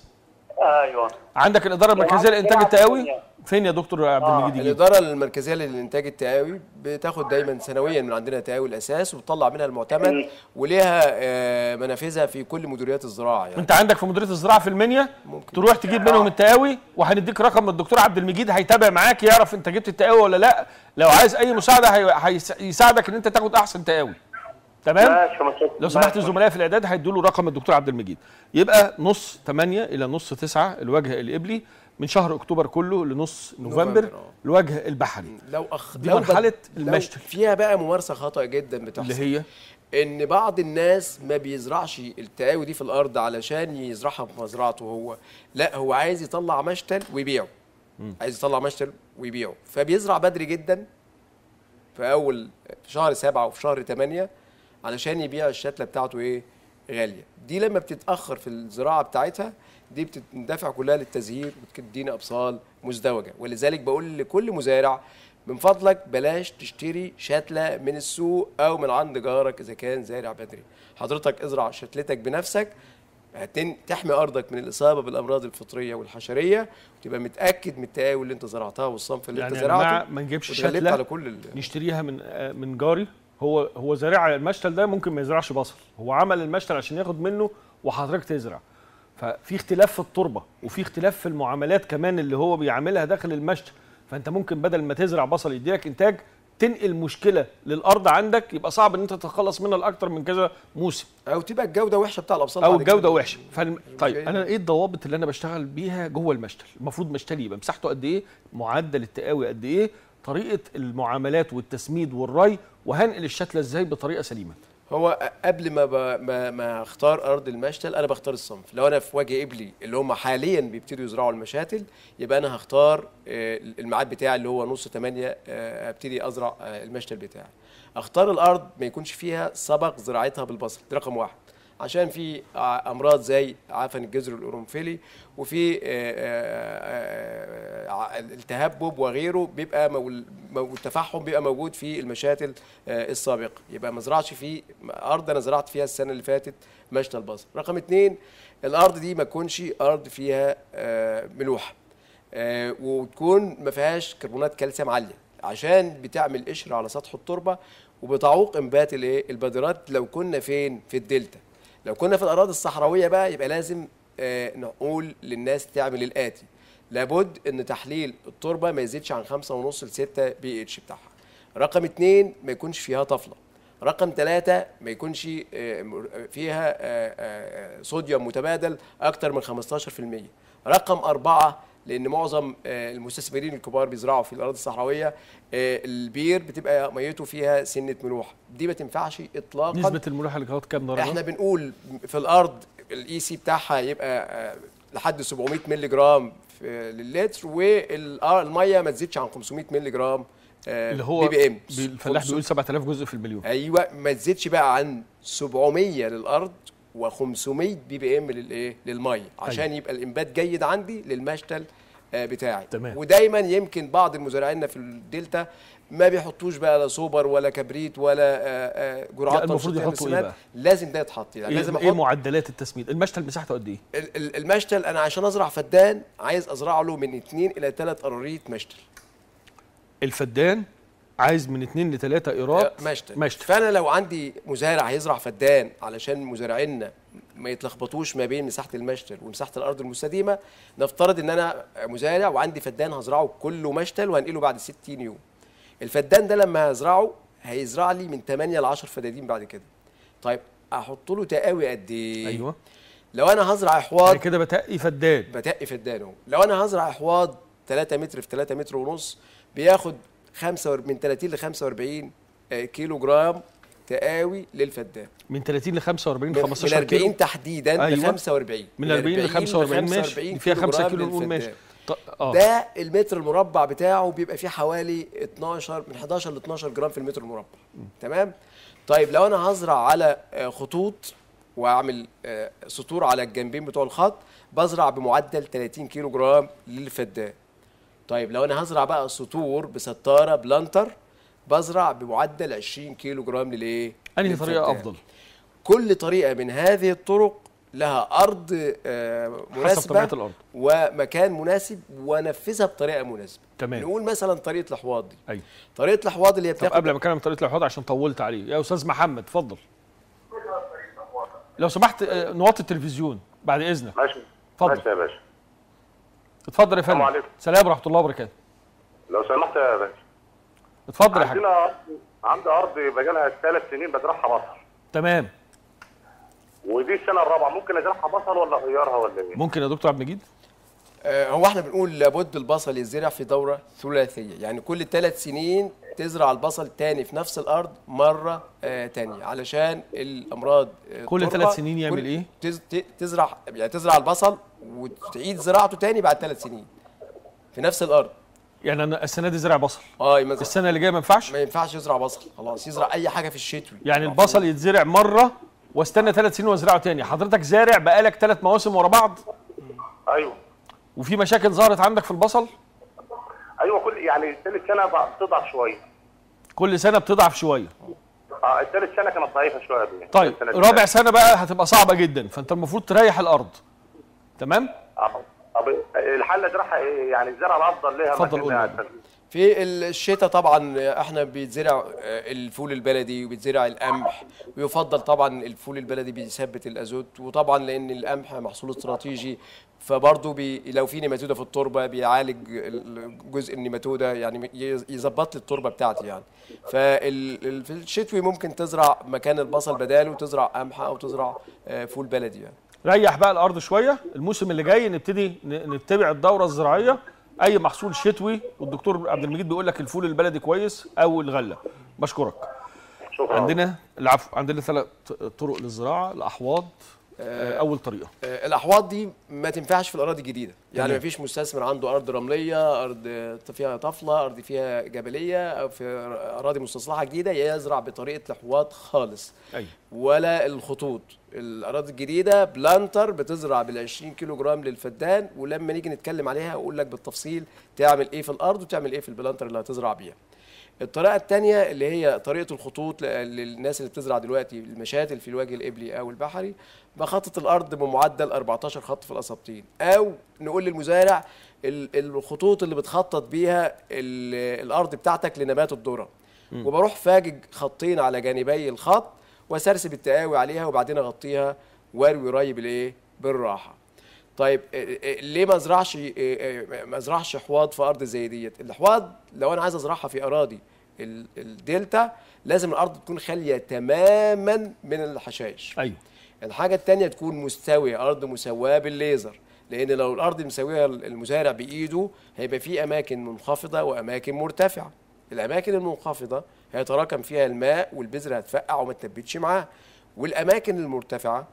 ايوه عندك الاداره المركزيه للانتاج يعني التقوي؟ فين يا دكتور عبد آه، المجيد آه الاداره المركزيه للانتاج التقاوي بتاخد دايما سنويا من عندنا تقاوي الاساس وبتطلع منها المعتمد وليها آه، منافذها في كل مديريات الزراعه يعني. انت عندك في مديريه الزراعه في المنيا ممكن. تروح تجيب منهم آه. التقاوي وهنديك رقم الدكتور عبد المجيد هيتابع معاك يعرف انت جبت التقاوي ولا لا لو عايز اي مساعده هيساعدك ان انت تاخد احسن تقاوي تمام لو سمحت الزملاء في الاعداد هيدوا له رقم الدكتور عبد المجيد يبقى نص 8 الى نص 9 الوجه القبلي من شهر اكتوبر كله لنص نوفمبر الوجه آه. البحري لو أخ... دي لو مرحله المشتل فيها بقى ممارسه خطا جدا بتحصل اللي هي ان بعض الناس ما بيزرعش التقاوي دي في الارض علشان يزرعها في مزرعته هو لا هو عايز يطلع مشتل ويبيعه م. عايز يطلع مشتل ويبيعه فبيزرع بدري جدا في اول في شهر سبعة وفي شهر ثمانية علشان يبيع الشتله بتاعته ايه غاليه دي لما بتتاخر في الزراعه بتاعتها دي بتندفع كلها للتزهير وبتدينا ابصال مزدوجه ولذلك بقول لكل مزارع من فضلك بلاش تشتري شتله من السوق او من عند جارك اذا كان زارع بدري حضرتك ازرع شتلتك بنفسك تحمي ارضك من الاصابه بالامراض الفطريه والحشريه وتبقى متاكد من التقاوي اللي انت زرعتها والصنف اللي يعني انت زرعته ما نجيبش شتله على كل نشتريها من من جاري هو هو زارع المشتل ده ممكن ما يزرعش بصل هو عمل المشتل عشان ياخد منه وحضرتك تزرع ففي اختلاف في التربه وفي اختلاف في المعاملات كمان اللي هو بيعملها داخل المشتل فانت ممكن بدل ما تزرع بصل يديلك انتاج تنقل مشكله للارض عندك يبقى صعب ان انت تتخلص منها لاكثر من كذا موسم او تبقى الجوده وحشه بتاع الابصار او الجوده وحشه فالم... طيب انا ايه الضوابط اللي انا بشتغل بيها جوه المشتل المفروض مشتلي يبقى مساحته قد ايه معدل التقاوي قد ايه طريقه المعاملات والتسميد والري وهنقل الشتله ازاي بطريقه سليمه هو قبل ما ما, ما اختار ارض المشتل انا بختار الصنف لو انا في وجه قبلي اللي هم حاليا بيبتدوا يزرعوا المشاتل يبقى انا هختار آه، الميعاد بتاعي اللي هو نص 8 آه، ابتدي ازرع آه، المشتل بتاعي اختار الارض ما يكونش فيها سبق زراعتها بالبصل رقم واحد عشان في امراض زي عفن الجذر القرنفلي وفي آه، آه، آه، التهبب وغيره بيبقى والتفحم بيبقى موجود في المشاتل السابقه يبقى ما زرعش في ارض انا زرعت فيها السنه اللي فاتت مشتل البصل رقم اتنين الارض دي ما تكونش ارض فيها ملوحه وتكون ما فيهاش كربونات كالسيوم عاليه عشان بتعمل قشر على سطح التربه وبتعوق انبات إيه؟ البادرات لو كنا فين في الدلتا لو كنا في الاراضي الصحراويه بقى يبقى لازم آه، نقول للناس تعمل الاتي لابد ان تحليل التربه ما يزيدش عن 5.5 ل 6 بي اتش بتاعها رقم اثنين ما يكونش فيها طفله رقم ثلاثة ما يكونش آه، فيها آه، صوديوم متبادل أكتر من 15% رقم أربعة لان معظم آه، المستثمرين الكبار بيزرعوا في الاراضي الصحراويه آه، البير بتبقى ميته فيها سنه ملوحه دي ما تنفعش اطلاقا نسبه الملوحه اللي كام درجه احنا بنقول في الارض الاي سي e بتاعها يبقى آه، لحد 700 مللي جرام للتر والميه ما تزيدش عن 500 مللي جرام اللي هو بي بي ام الفلاح بيقول 7000 جزء في المليون ايوه ما تزيدش بقى عن 700 للارض و500 بي بي ام للايه للميه أيوه. عشان أيوة. يبقى الانبات جيد عندي للمشتل آه، بتاعي تمام. ودايما يمكن بعض المزارعين في الدلتا ما بيحطوش بقى لا سوبر ولا كبريت ولا آه، آه، جرعات المفروض يحطوا ايه بقى؟ لازم ده يتحط يعني إيه لازم ايه معدلات التسميد المشتل مساحته قد ايه المشتل انا عشان ازرع فدان عايز ازرع له من 2 الى 3 قراريط مشتل الفدان عايز من اثنين لثلاثه ايراد مشتل مشتل فانا لو عندي مزارع هيزرع فدان علشان مزارعينا ما يتلخبطوش ما بين مساحه المشتل ومساحه الارض المستديمه نفترض ان انا مزارع وعندي فدان هزرعه كله مشتل وهنقله بعد 60 يوم الفدان ده لما هزرعه هيزرع لي من 8 ل 10 فدادين بعد كده طيب احط له تقاوي قد ايه ايوه لو انا هزرع احواض يعني كده بتقي فدان بتقي فدان اهو لو انا هزرع احواض 3 متر في 3 متر ونص بياخد 5 من 30 ل 45 كيلو جرام تقاوي للفدان من 30 ل 45 15 من 40 كيلو. تحديدا أيوة. ل 45 من 40 ل 45 ماشي فيها 5 كيلو نقول ماشي آه. ده المتر المربع بتاعه بيبقى فيه حوالي 12 من 11 ل 12 جرام في المتر المربع تمام طيب لو انا هزرع على آه، خطوط واعمل آه، سطور على الجنبين بتوع الخط بزرع بمعدل 30 كيلو جرام للفدان طيب لو انا هزرع بقى سطور بستاره بلانتر بزرع بمعدل 20 كيلو جرام للايه؟ انهي طريقه افضل؟ كل طريقه من هذه الطرق لها ارض آه، مناسبه حسب الارض ومكان مناسب وانفذها بطريقه مناسبه تمام نقول مثلا طريقه الاحواض دي أيوة. طريقه الاحواض اللي هي بتاخد طب قبل ما اتكلم طريقه الاحواض عشان طولت عليه يا استاذ محمد اتفضل لو سمحت آه، نوطي التلفزيون بعد اذنك ماشي اتفضل ماشي يا باشا اتفضل يا فندم السلام عليكم السلام ورحمه الله وبركاته لو سمحت يا باشا اتفضل يا حاج عندي ارض بقالها ثلاث سنين بزرعها بصل تمام ودي السنه الرابعه ممكن ازرعها بصل ولا اغيرها ولا ايه ممكن يا دكتور عبد المجيد آه، هو احنا بنقول لابد البصل يتزرع في دوره ثلاثيه يعني كل ثلاث سنين تزرع البصل تاني في نفس الارض مره آه، تانية علشان الامراض آه، كل ثلاث سنين يعمل ايه تزرع يعني تزرع البصل وتعيد زراعته تاني بعد ثلاث سنين في نفس الارض يعني انا السنه دي زرع بصل اه يمزرع. السنه اللي جايه ما ينفعش ما ينفعش يزرع بصل خلاص يزرع اي حاجه في الشتوي يعني البصل يتزرع مره واستنى ثلاث سنين وازرعه تاني حضرتك زارع بقالك ثلاث مواسم ورا بعض ايوه وفي مشاكل ظهرت عندك في البصل يعني ثالث سنه بتضعف شويه كل سنه بتضعف شويه اه تالت سنه كانت ضعيفه شويه دي طيب رابع سنه بقى هتبقى صعبه جدا فانت المفروض تريح الارض تمام اه طب الحل ده يعني الزرع الافضل ليها اتفضل قول يعني في الشتاء طبعا احنا بيتزرع آه، الفول البلدي وبيتزرع القمح ويفضل طبعا الفول البلدي بيثبت الازوت وطبعا لان القمح محصول استراتيجي فبرضه بي لو في نيماتوده في التربه بيعالج جزء النيماتوده يعني يظبط لي التربه بتاعتي يعني ففي الشتوي ممكن تزرع مكان البصل بداله وتزرع قمح او تزرع آه، فول بلدي يعني ريح بقى الارض شويه الموسم اللي جاي نبتدي نتبع الدوره الزراعيه اي محصول شتوي والدكتور عبد المجيد بيقول لك الفول البلدي كويس او الغله بشكرك شكرا عندنا العفو عندنا ثلاث طرق للزراعه الاحواض آه، اول طريقه آه، الاحواض دي ما تنفعش في الاراضي الجديده يعني ما فيش مستثمر عنده ارض رمليه ارض فيها طفله ارض فيها جبليه او في اراضي مستصلحه جديده يزرع بطريقه الاحواض خالص أي. أيوة. ولا الخطوط الاراضي الجديده بلانتر بتزرع بال20 كيلو جرام للفدان ولما نيجي نتكلم عليها اقول لك بالتفصيل تعمل ايه في الارض وتعمل ايه في البلانتر اللي هتزرع بيها الطريقه الثانيه اللي هي طريقه الخطوط للناس اللي بتزرع دلوقتي المشاتل في الوجه الابلي او البحري بخطط الارض بمعدل 14 خط في الاسابطين او نقول للمزارع الخطوط اللي بتخطط بيها الارض بتاعتك لنبات الذره وبروح فاجج خطين على جانبي الخط وسرسب التقاوي عليها وبعدين اغطيها واروي ري بالايه بالراحه طيب إيه، إيه، ليه ما ازرعش إيه، ما ازرعش حواض في ارض زي ديت الحواض لو انا عايز ازرعها في اراضي الدلتا لازم الارض تكون خاليه تماما من الحشائش ايوه الحاجه الثانيه تكون مستويه ارض مسواه بالليزر لان لو الارض مسويها المزارع بايده هيبقى في اماكن منخفضه واماكن مرتفعه الاماكن المنخفضه هيتراكم فيها الماء والبذره هتفقع وما تثبتش معاه والاماكن المرتفعه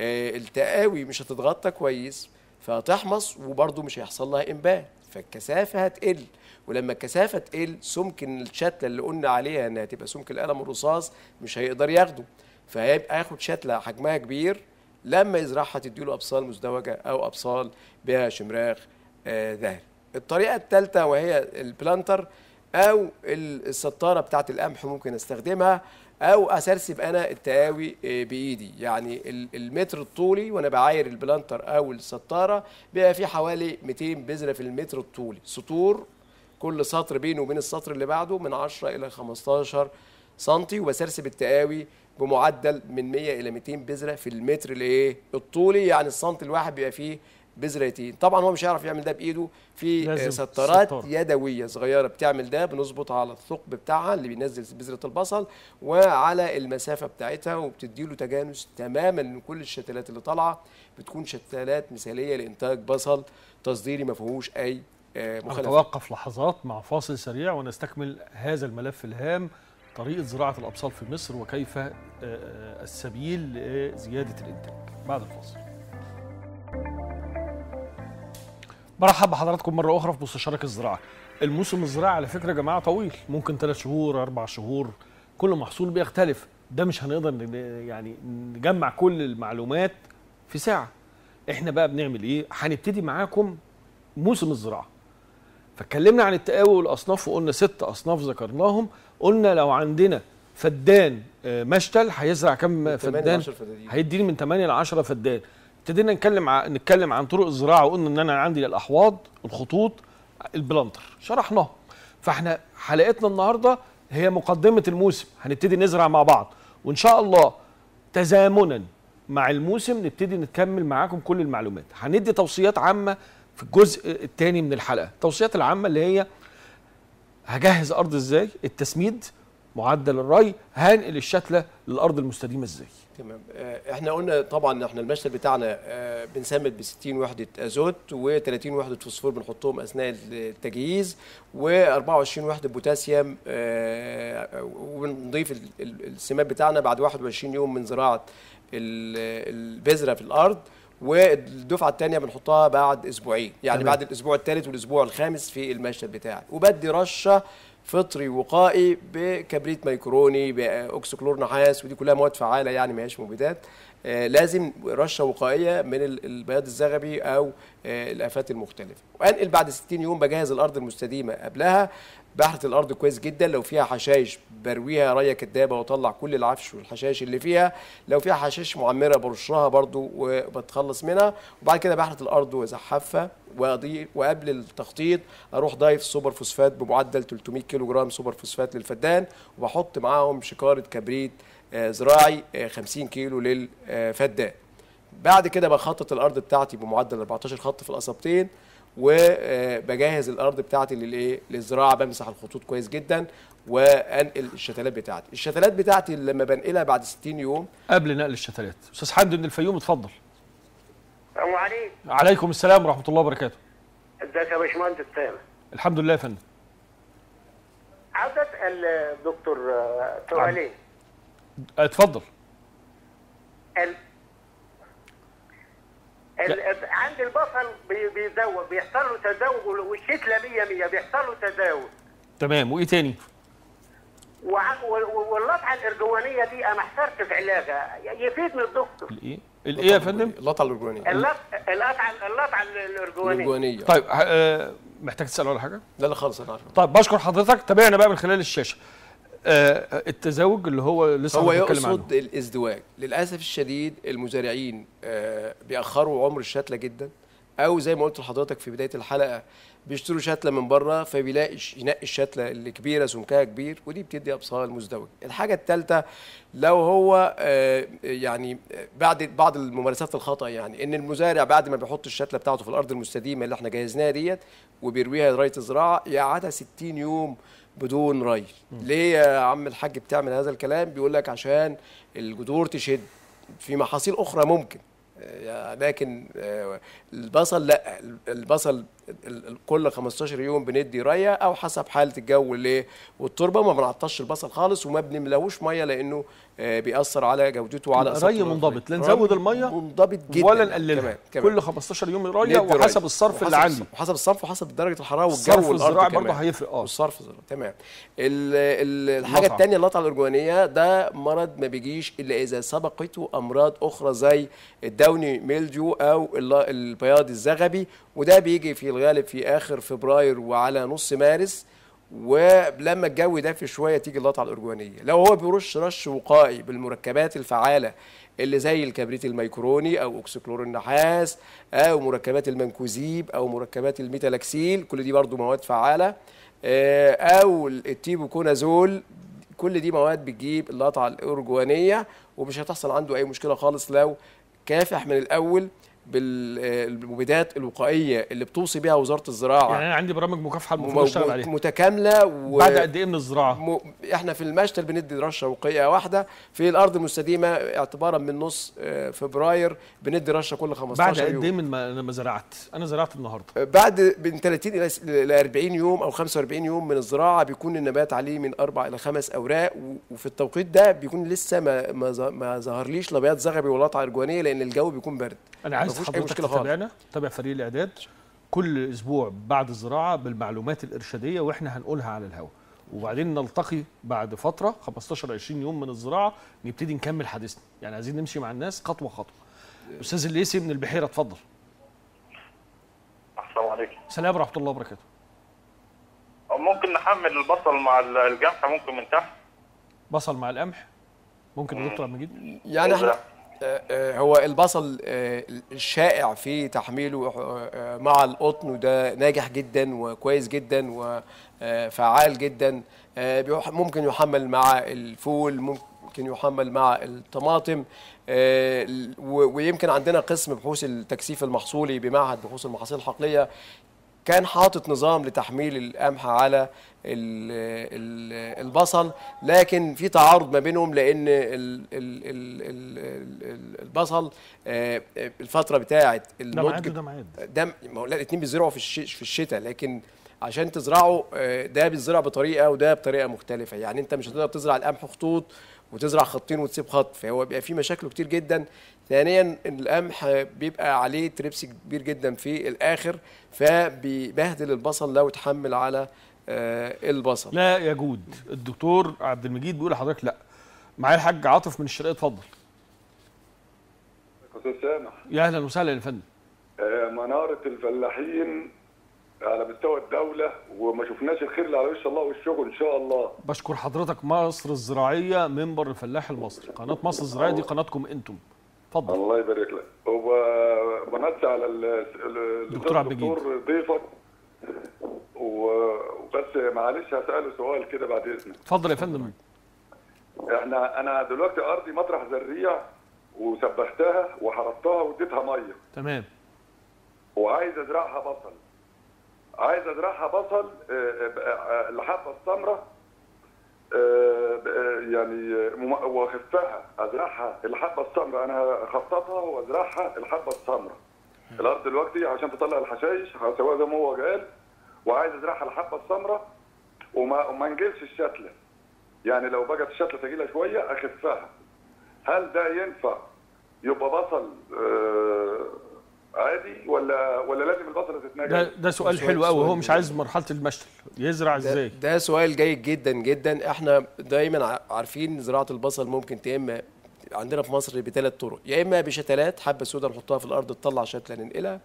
آه، التقاوي مش هتتغطى كويس فهتحمص وبرده مش هيحصل لها انبات فالكثافه هتقل ولما الكثافه تقل سمك الشتله اللي قلنا عليها انها تبقى سمك القلم الرصاص مش هيقدر ياخده فهيبقى ياخد شتله حجمها كبير لما يزرعها تديله ابصال مزدوجه او ابصال بها شمراخ آه، ذهبي. الطريقه الثالثه وهي البلانتر او السطاره بتاعه القمح ممكن استخدمها او اسرسب انا التقاوي آه، بايدي يعني المتر الطولي وانا بعاير البلانتر او الستاره بيبقى فيه حوالي 200 بذره في المتر الطولي سطور كل سطر بينه وبين السطر اللي بعده من 10 الى 15 سنتي وبسرسب التقاوي بمعدل من 100 الى 200 بذره في المتر الايه الطولي يعني السنتي الواحد بيبقى فيه بذرتين طبعا هو مش هيعرف يعمل ده بايده في آه، ستارات ستار. يدويه صغيره بتعمل ده بنظبط على الثقب بتاعها اللي بينزل بذره البصل وعلى المسافه بتاعتها وبتدي له تجانس تماما من كل الشتلات اللي طالعه بتكون شتلات مثاليه لانتاج بصل تصديري ما فيهوش اي آه، مخالفات نتوقف لحظات مع فاصل سريع ونستكمل هذا الملف الهام طريقه زراعه الابصال في مصر وكيف آه، السبيل لزياده الانتاج بعد الفاصل مرحب بحضراتكم مره اخرى في مستشارك الزراعي الموسم الزراعي على فكره يا جماعه طويل ممكن ثلاث شهور اربع شهور كل محصول بيختلف ده مش هنقدر يعني نجمع كل المعلومات في ساعه احنا بقى بنعمل ايه هنبتدي معاكم موسم الزراعه فاتكلمنا عن التقاوي والاصناف وقلنا ست اصناف ذكرناهم قلنا لو عندنا فدان آه، مشتل هيزرع كام فدان هيديني من 8 ل 10 فدان ابتدينا نتكلم ع... نتكلم عن طرق الزراعه وقلنا ان انا عندي الاحواض الخطوط البلانتر شرحناه فاحنا حلقتنا النهارده هي مقدمه الموسم هنبتدي نزرع مع بعض وان شاء الله تزامنا مع الموسم نبتدي نكمل معاكم كل المعلومات هندي توصيات عامه في الجزء الثاني من الحلقه التوصيات العامه اللي هي هجهز ارض ازاي التسميد معدل الري هنقل الشتله للارض المستديمه ازاي تمام آه، احنا قلنا طبعا احنا المشتل بتاعنا آه، بنسمد ب 60 وحده ازوت و30 وحده فوسفور بنحطهم اثناء التجهيز و24 وحده بوتاسيوم آه، وبنضيف السماد بتاعنا بعد 21 يوم من زراعه البذره في الارض والدفعه الثانيه بنحطها بعد اسبوعين يعني تمام. بعد الاسبوع الثالث والاسبوع الخامس في المشتل بتاعي وبدي رشه فطري وقائي بكبريت ميكروني باكسكلور نحاس ودي كلها مواد فعاله يعني ما هيش مبيدات آه، لازم رشه وقائيه من البياض الزغبي او آه، الافات المختلفه وانقل بعد 60 يوم بجهز الارض المستديمه قبلها بحرة الارض كويس جدا لو فيها حشائش برويها ريه كدابه واطلع كل العفش والحشائش اللي فيها لو فيها حشائش معمره برشها برضو وبتخلص منها وبعد كده بحرة الارض وزحفة وقبل التخطيط اروح ضايف سوبر فوسفات بمعدل 300 كيلو جرام سوبر فوسفات للفدان وبحط معاهم شكاره كبريت آه، زراعي 50 آه، كيلو للفدان بعد كده بخطط الارض بتاعتي بمعدل 14 خط في الأصابتين وبجهز الارض بتاعتي للايه للزراعه بمسح الخطوط كويس جدا وانقل الشتلات بتاعتي الشتلات بتاعتي لما بنقلها بعد 60 يوم قبل نقل الشتلات استاذ حمد من الفيوم اتفضل السلام عليكم عليكم السلام ورحمه الله وبركاته ازيك يا باشمهندس تامر الحمد لله يا فندم عاوز اسال الدكتور آه، سؤالين اتفضل عند البصل بيزوج بيحصل له تزاوج والشتله 100 100 بيحصل له تزاوج تمام وايه تاني؟ واللطعه الارجوانيه دي انا احترت في علاجها يفيدني الدكتور الايه؟ الايه يا فندم؟ اللطعه الارجوانيه اللطعه اللطعه الارجوانيه الارجوانيه طيب آه، محتاج تسال ولا حاجه؟ لا لا خالص انا عارف طيب بشكر حضرتك تابعنا بقى من خلال الشاشه آه التزاوج اللي هو لسه هو يقصد عنه. الازدواج للاسف الشديد المزارعين آه بيأخروا عمر الشتله جدا او زي ما قلت لحضرتك في بدايه الحلقه بيشتروا شتله من بره فبيلاقي ينقي الشتله اللي كبيره سمكها كبير ودي بتدي ابصار المزدوج الحاجه الثالثه لو هو آه، يعني آه، بعد بعض الممارسات الخطا يعني ان المزارع بعد ما بيحط الشتله بتاعته في الارض المستديمه اللي احنا جهزناها ديت وبيرويها لرايه الزراعه يقعدها 60 يوم بدون ري ليه يا عم الحاج بتعمل هذا الكلام بيقول لك عشان الجذور تشد في محاصيل اخرى ممكن آه، لكن آه، البصل لا البصل كل 15 يوم بندي ريه او حسب حاله الجو والتربه ما بنعطش البصل خالص وما بنملاهوش ميه لانه آه، بيأثر على جودته وعلى ري منضبط لا نزود الميه منضبط جدا ولا نقللها كل 15 يوم ريه وحسب الصرف الصرف اللي عندي وحسب الصرف وحسب درجه الحراره والجو الزراعي برضه هيفرق اه الصرف الزراعي تمام الحاجه الثانيه اللقطه الارجوانيه ده مرض ما بيجيش الا اذا سبقته امراض اخرى زي الدوني ميلديو او البياض الزغبي وده بيجي في الغالب في اخر فبراير وعلى نص مارس ولما الجو دافي شويه تيجي اللقطه الارجوانيه لو هو بيرش رش وقائي بالمركبات الفعاله اللي زي الكبريت الميكروني او اكسكلور النحاس او مركبات المنكوزيب او مركبات الميتالاكسيل كل دي برضو مواد فعاله آه، او التيبوكونازول كل دي مواد بتجيب اللقطه الارجوانيه ومش هتحصل عنده اي مشكله خالص لو كافح من الاول بالمبيدات الوقائيه اللي بتوصي بها وزاره الزراعه يعني انا عندي برامج مكافحه المفروض اشتغل عليها متكامله و... بعد قد ايه من الزراعه م... احنا في المشتل بندي رشه وقائيه واحده في الارض المستديمه اعتبارا من نص آه، فبراير بندي رشه كل 15 بعد يوم بعد قد ايه من ما... ما زرعت انا زرعت النهارده آه، بعد من 30 الى 40 يوم او 45 يوم من الزراعه بيكون النبات عليه من اربع الى خمس اوراق و... وفي التوقيت ده بيكون لسه ما ما, ظهرليش لا بياض زغبي ولا قطع ارجوانيه لان الجو بيكون برد انا عايز فيهوش اي مشكله خالص تابعنا تابع فريق الاعداد كل اسبوع بعد الزراعه بالمعلومات الارشاديه واحنا هنقولها على الهواء وبعدين نلتقي بعد فتره 15 20 يوم من الزراعه نبتدي نكمل حديثنا يعني عايزين نمشي مع الناس خطوه خطوه استاذ الليسي من البحيره اتفضل السلام عليكم السلام ورحمه الله وبركاته ممكن نحمل البصل مع القمح ممكن من تحت بصل مع القمح ممكن يا دكتور عبد المجيد يعني احنا آه، آه، هو البصل آه، الشائع في تحميله مع القطن وده ناجح جدا وكويس جدا وفعال جدا ممكن يحمل مع الفول ممكن يحمل مع الطماطم ويمكن عندنا قسم بحوث التكثيف المحصولي بمعهد بحوث المحاصيل الحقليه كان حاطط نظام لتحميل القمح على البصل لكن في تعارض ما بينهم لان البصل آه، الفتره بتاعه النضج ده معاد ده لا الاثنين بيزرعوا في في الشتاء لكن عشان تزرعه آه، ده بيتزرع بطريقه وده بطريقه مختلفه يعني انت مش هتقدر تزرع القمح خطوط وتزرع خطين وتسيب خط فهو بيبقى فيه مشاكله كتير جدا ثانيا القمح بيبقى عليه تريبس كبير جدا في الاخر فبيبهدل البصل لو اتحمل على آه، البصل لا يجود الدكتور عبد المجيد بيقول لحضرتك لا معايا الحاج عاطف من الشرقيه اتفضل يا اهلا وسهلا يا فندم آه، مناره الفلاحين على مستوى الدولة وما شفناش الخير اللي على وش الله والشغل إن شاء الله بشكر حضرتك مصر الزراعية منبر الفلاح المصري قناة مصر الزراعية دي قناتكم أنتم اتفضل الله يبارك لك هو على الدكتور عبد الجليل الدكتور ضيفك وبس معلش هساله سؤال كده بعد اذنك اتفضل يا فندم احنا انا دلوقتي ارضي مطرح زريع وسبحتها وحرضتها واديتها ميه تمام وعايز ازرعها بصل عايز ازرعها بصل الحبه آه، آه، آه، السمراء آه، يعني آه، وخفها ازرعها الحبه السمراء انا خططها وازرعها الحبه السمراء الارض دلوقتي عشان تطلع الحشائش هسويها زي ما هو قال وعايز ازرعها الحبه السمراء وما وما انجلش الشتله يعني لو بقت الشتله ثقيله شويه اخفها هل ده ينفع يبقى بصل آه، عادي ولا ولا لازم البصله تتنجم ده, ده سؤال حلو قوي هو مش عايز مرحله المشتل يزرع ازاي ده, ده سؤال جيد جدا جدا احنا دايما عارفين زراعه البصل ممكن يا اما عندنا في مصر بثلاث طرق يا اما بشتلات حبه سودا نحطها في الارض تطلع شتله ننقلها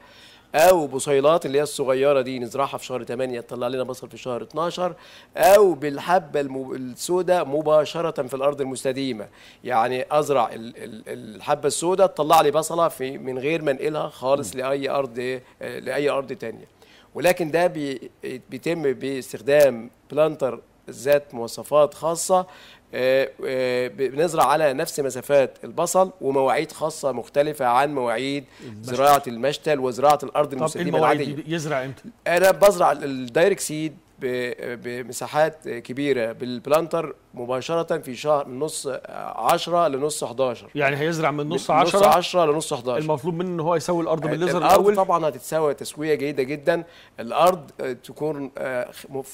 او بصيلات اللي هي الصغيره دي نزرعها في شهر 8 تطلع لنا بصل في شهر 12 او بالحبه السوداء مباشره في الارض المستديمه يعني ازرع الحبه السوداء تطلع لي بصله في من غير ما انقلها خالص لاي ارض لاي ارض تانية ولكن ده بيتم باستخدام بلانتر ذات مواصفات خاصه آه، آه، بنزرع على نفس مسافات البصل ومواعيد خاصه مختلفه عن مواعيد زراعه المشتل وزراعه الارض إيه المستديمة العاديه يزرع امتى انا بزرع الدايركت سيد بمساحات كبيره بالبلانتر مباشره في شهر من نص 10 لنص 11 يعني هيزرع من نص 10 نص 10 لنص 11 المطلوب منه ان هو يسوي الارض آه، بالليزر الاول طبعا هتتسوى تسويه جيده جدا الارض تكون آه،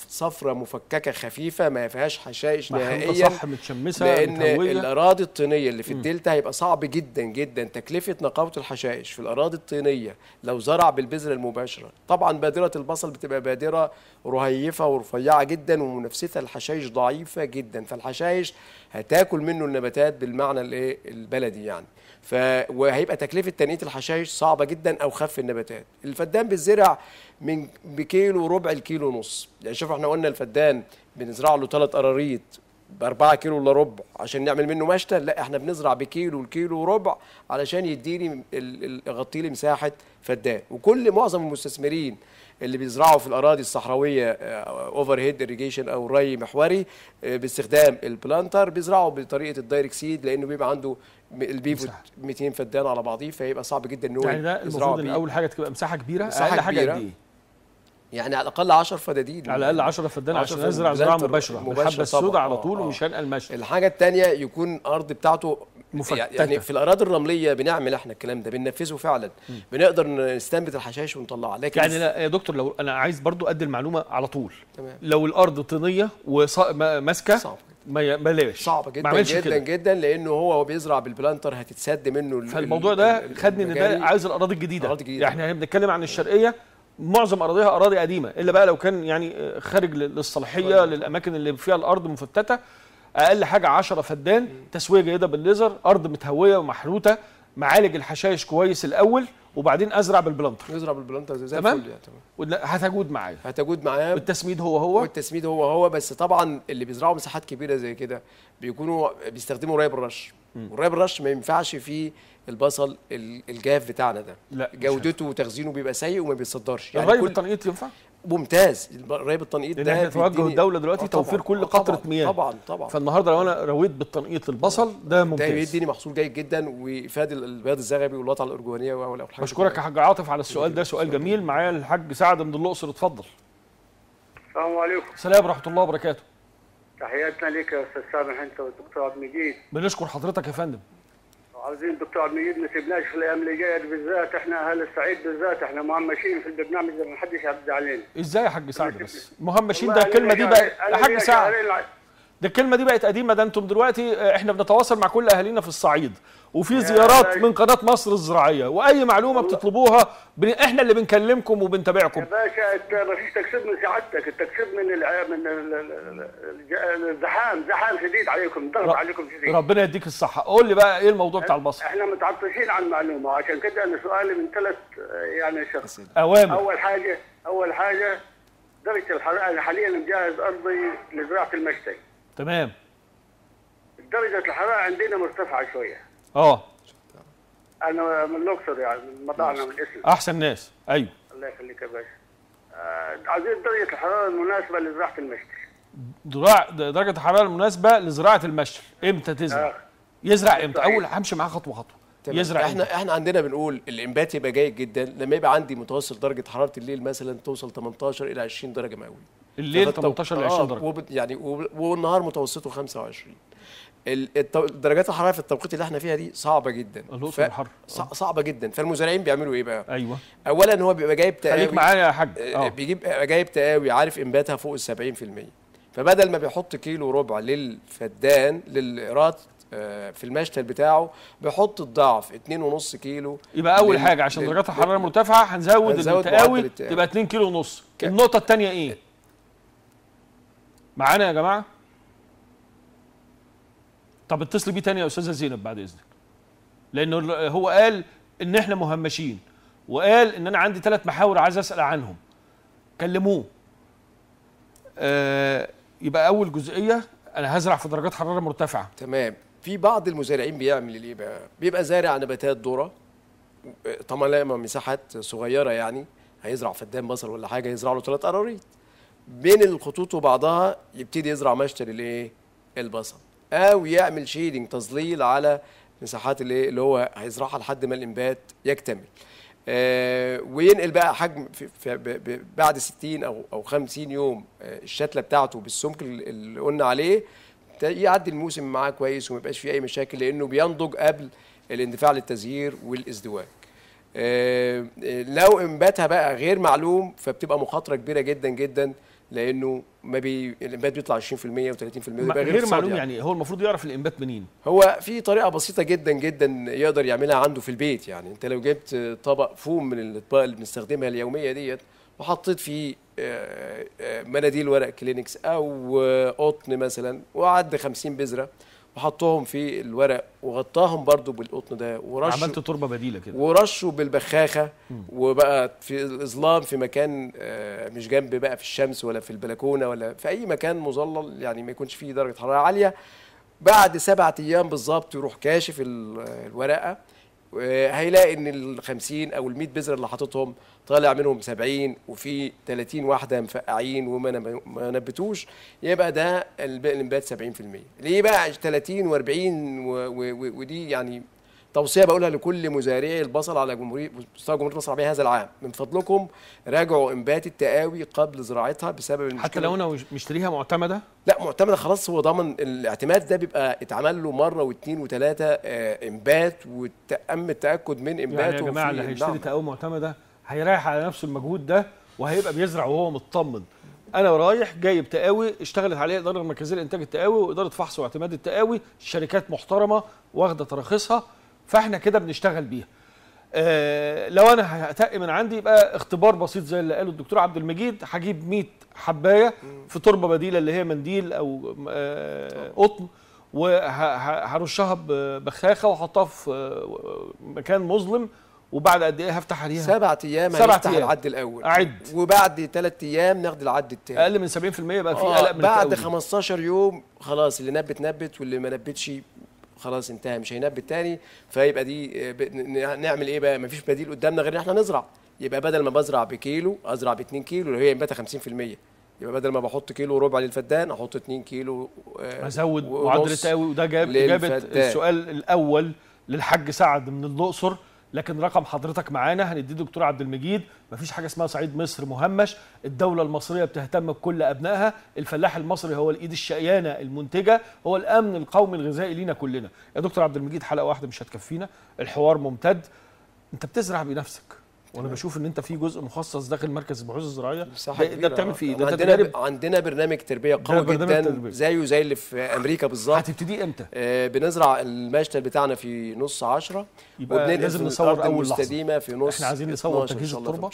صفرة مفككه خفيفه ما فيهاش حشائش نهائية صح متشمسه لان متهوية. الاراضي الطينيه اللي في الدلتا هيبقى صعب جدا جدا تكلفه نقاوه الحشائش في الاراضي الطينيه لو زرع بالبذره المباشره طبعا بادره البصل بتبقى بادره رهيفه ضعيفه ورفيعه جدا ومنافستها الحشائش ضعيفه جدا فالحشائش هتاكل منه النباتات بالمعنى البلدي يعني ف وهيبقى تكلفه تنقيه الحشائش صعبه جدا او خف النباتات الفدان بالزرع من بكيلو ربع الكيلو ونص يعني شوف احنا قلنا الفدان بنزرع له ثلاث قراريط ب 4 كيلو الا ربع عشان نعمل منه مشتل لا احنا بنزرع بكيلو لكيلو وربع علشان يديني يغطي لي مساحه فدان وكل معظم المستثمرين اللي بيزرعوا في الاراضي الصحراويه اوفر هيد اريجيشن او ري محوري آه، باستخدام البلانتر بيزرعوا بطريقه الدايركت سيد لانه بيبقى عنده البيفوت 200 فدان على بعضيه فيبقى صعب جدا ان هو يعني ده المفروض ان اول حاجه تبقى مساحه كبيره مساحه كبيره حاجة يعني على الاقل 10 فدادين على الاقل 10 فدان عشان ازرع زراعه مباشره الحبه السوداء على طول آه. ومش هنقل المشي الحاجه الثانيه يكون الارض بتاعته يعني مفتتة. يعني في الاراضي الرمليه بنعمل احنا الكلام ده بننفذه فعلا م. بنقدر نستنبت الحشائش ونطلعها لكن يعني يا دكتور لو انا عايز برضو ادي المعلومه على طول تمام. لو الارض طينيه وماسكه صعب ما بلاش صعب جدا جدا كده. جدا لانه هو بيزرع بالبلانتر هتتسد منه فالموضوع ده خدني ان ده عايز الاراضي الجديده, الأراضي الجديدة. يعني احنا بنتكلم عن الشرقيه معظم اراضيها اراضي قديمه الا بقى لو كان يعني خارج للصلاحيه طيب. للاماكن اللي فيها الارض مفتته اقل حاجه 10 فدان تسويه جيده بالليزر ارض متهويه ومحروته معالج الحشائش كويس الاول وبعدين ازرع بالبلانتر ازرع بالبلانتر زي تمام الفل يعني تمام هتجود معايا هتجود معايا والتسميد هو هو والتسميد هو هو بس طبعا اللي بيزرعوا مساحات كبيره زي كده بيكونوا بيستخدموا ريب الرش والرايب الرش ما ينفعش فيه البصل الجاف بتاعنا ده لا جودته وتخزينه بيبقى سيء وما بيصدرش يعني الري يعني بالتنقيط ينفع؟ ممتاز الري بالتنقيط ده احنا توجه الدوله دلوقتي آه، توفير كل آه، قطره مياه طبعا طبعا فالنهارده لو انا رويت بالتنقيط البصل ده ممتاز ده بيديني محصول جيد جدا ويفاد البياض الزغبي والوطع الارجوانيه والحاجات بشكرك يا حاج عاطف على السؤال ده سؤال جميل معايا الحاج سعد من الاقصر اتفضل السلام عليكم السلام ورحمه الله وبركاته تحياتنا ليك يا استاذ سامح انت والدكتور عبد المجيد بنشكر حضرتك يا فندم عاوزين دكتور نجيب ما في الايام اللي جايه بالذات احنا اهل الصعيد بالذات احنا مهمشين في البرنامج ما حدش يعدي علينا ازاي يا حاج سعد بس مهمشين ده الكلمه دي يعني بقى يا حاج يعني سعد ده الكلمه دي بقت قديمه ده انتم دلوقتي آه، احنا بنتواصل مع كل اهالينا في الصعيد وفي زيارات من قناه مصر الزراعيه واي معلومه بتطلبوها بن... احنا اللي بنكلمكم وبنتابعكم يا باشا انت مفيش تكسب من سعادتك التكسيب من الع... من زحام زحام شديد عليكم ضغط عليكم شديد ربنا يديك الصحه قول لي بقى ايه الموضوع بتاع البصره احنا متعطشين عن معلومه عشان كده انا سؤالي من ثلاث يعني شخص اوامر اول حاجه اول حاجه درجه الحراره انا حاليا مجهز ارضي لزراعه المشتل تمام درجه الحراره عندنا مرتفعه شويه اه انا من الاقصر يعني من مطاعم من نعم. الاسم احسن ناس ايوه الله يخليك يا باشا آه، عايزين درجه الحراره المناسبه لزراعه المشتل درجه الحراره المناسبه لزراعه المشر امتى تزرع آه. يزرع امتى طيب. اول همشي معاه خطوه خطوه تمام. يزرع احنا إمتى. احنا عندنا بنقول الانبات يبقى جيد جدا لما يبقى عندي متوسط درجه حراره الليل مثلا توصل 18 الى 20 درجه مئويه الليل 18 ل 20 درجه وب... يعني وب... والنهار متوسطه 25 درجات الحراره في التوقيت اللي احنا فيها دي صعبه جدا ف... الحر آه. صعبه جدا فالمزارعين بيعملوا ايه بقى ايوه اولا هو بيبقى جايب تقاوي خليك معايا يا حاج آه، بيجيب جايب تقاوي عارف انباتها فوق ال 70% فبدل ما بيحط كيلو ربع للفدان للقراط آه، في المشتل بتاعه بيحط الضعف 2.5 كيلو يبقى اول حاجه عشان درجات الحراره مرتفعه هنزود, هنزود التقاوي تبقى 2 كيلو ونص ك... النقطه الثانيه ايه معانا يا جماعه طب اتصل بيه تاني يا استاذه زينب بعد اذنك لان هو قال ان احنا مهمشين وقال ان انا عندي ثلاث محاور عايز اسال عنهم كلموه آه يبقى اول جزئيه انا هزرع في درجات حراره مرتفعه تمام في بعض المزارعين بيعمل ايه بقى بيبقى زارع نباتات ذره طبعا لما مساحات صغيره يعني هيزرع فدان بصل ولا حاجه يزرع له ثلاث قراريط بين الخطوط وبعضها يبتدي يزرع مشتري الايه البصل او يعمل شيدنج تظليل على مساحات إيه؟ اللي هو هيزرعها لحد ما الانبات يكتمل آه، وينقل بقى حجم في بعد 60 او او 50 يوم آه، الشتله بتاعته بالسمك اللي قلنا عليه يعدي الموسم معاه كويس وما يبقاش فيه اي مشاكل لانه بينضج قبل الاندفاع للتزهير والازدواج. آه، لو انباتها بقى غير معلوم فبتبقى مخاطره كبيره جدا جدا لانه ما بي الانبات بيطلع 20% و30% وبيبقى غير, غير معلوم يعني. يعني هو المفروض يعرف الانبات منين هو في طريقه بسيطه جدا جدا يقدر يعملها عنده في البيت يعني انت لو جبت طبق فوم من الاطباق اللي بنستخدمها اليوميه ديت وحطيت فيه آه، آه، مناديل ورق كلينكس او آه، قطن مثلا وعد 50 بذره وحطهم في الورق وغطاهم برضو بالقطن ده ورشوا عملت تربه بديله كده ورشوا بالبخاخه وبقى في الاظلام في مكان آه، مش جنب بقى في الشمس ولا في البلكونه ولا في اي مكان مظلل يعني ما يكونش فيه درجه حراره عاليه بعد سبعة ايام بالظبط يروح كاشف الورقه آه، هيلاقي ان ال 50 او ال 100 بذره اللي حاططهم طالع منهم 70 وفي 30 واحده مفقعين وما ما نبتوش يبقى ده الانبات 70% ليه بقى 30 و40 ودي يعني توصيه بقولها لكل مزارعي البصل على جمهوريه مستوى جمهوريه مصر العربيه هذا العام من فضلكم راجعوا انبات التقاوي قبل زراعتها بسبب المشكله حتى لو انا مشتريها معتمده لا معتمده خلاص هو ضمن الاعتماد ده بيبقى اتعمل له مره واثنين وثلاثه آه، انبات وتم التاكد من انباته يعني يا جماعه اللي هيشتري تقاوي معتمده هيريح على نفسه المجهود ده وهيبقى بيزرع وهو مطمن انا رايح جايب تقاوي اشتغلت عليها الاداره المركزيه لانتاج التقاوي واداره فحص واعتماد التقاوي شركات محترمه واخده تراخيصها فاحنا كده بنشتغل بيها آه لو انا هتقي من عندي يبقى اختبار بسيط زي اللي قاله الدكتور عبد المجيد هجيب 100 حبايه في تربه بديله اللي هي منديل او آه قطن وهرشها ببخاخه واحطها في آه، مكان مظلم وبعد قد ايه هفتح عليها؟ سبعة ايام سبع ايام العد الاول اعد وبعد ثلاث ايام ناخد العد الثاني اقل من 70% يبقى في آه، قلق من بعد التأول. 15 يوم خلاص اللي نبت نبت واللي ما نبتش خلاص انتهى مش هينبت تاني فيبقى دي آه، نعمل ايه بقى مفيش بديل قدامنا غير ان احنا نزرع يبقى بدل ما بزرع بكيلو ازرع ب 2 كيلو اللي هي انباتها 50% يبقى بدل ما بحط كيلو وربع للفدان احط 2 كيلو ازود آه، معدل التقوي وده جاب جابت السؤال الاول للحاج سعد من الاقصر لكن رقم حضرتك معانا هنديه دكتور عبد المجيد مفيش حاجه اسمها صعيد مصر مهمش الدوله المصريه بتهتم بكل ابنائها الفلاح المصري هو الايد الشقيانه المنتجه هو الامن القومي الغذائي لينا كلنا يا دكتور عبد المجيد حلقه واحده مش هتكفينا الحوار ممتد انت بتزرع بنفسك وانا بشوف ان انت في جزء مخصص داخل مركز البحوث الزراعيه صحيح ده, ده بتعمل فيه ده عندنا عندنا برنامج تربيه قوي جدا زيه زي اللي في امريكا بالظبط هتبتدي امتى؟ آه بنزرع المشتل بتاعنا في نص 10 يبقى لازم نصور اول لحظه في نص احنا عايزين نصور تجهيز التربه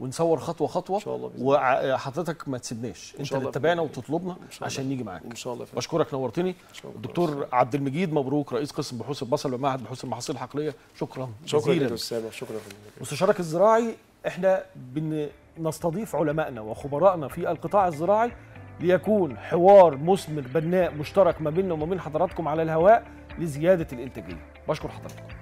ونصور خطوه خطوه ان شاء الله وحضرتك ما تسيبناش انت اللي تتابعنا وتطلبنا عشان نيجي معاك ان شاء الله بشكرك نورتني الدكتور عبد المجيد مبروك رئيس قسم بحوث البصل بمعهد بحوث المحاصيل الحقليه شكرا شكرا جزيلا شكرا مستشارك الزراعي احنا بنستضيف علمائنا وخبرائنا في القطاع الزراعي ليكون حوار مثمر بناء مشترك ما بيننا وما بين حضراتكم على الهواء لزياده الانتاجيه بشكر حضراتكم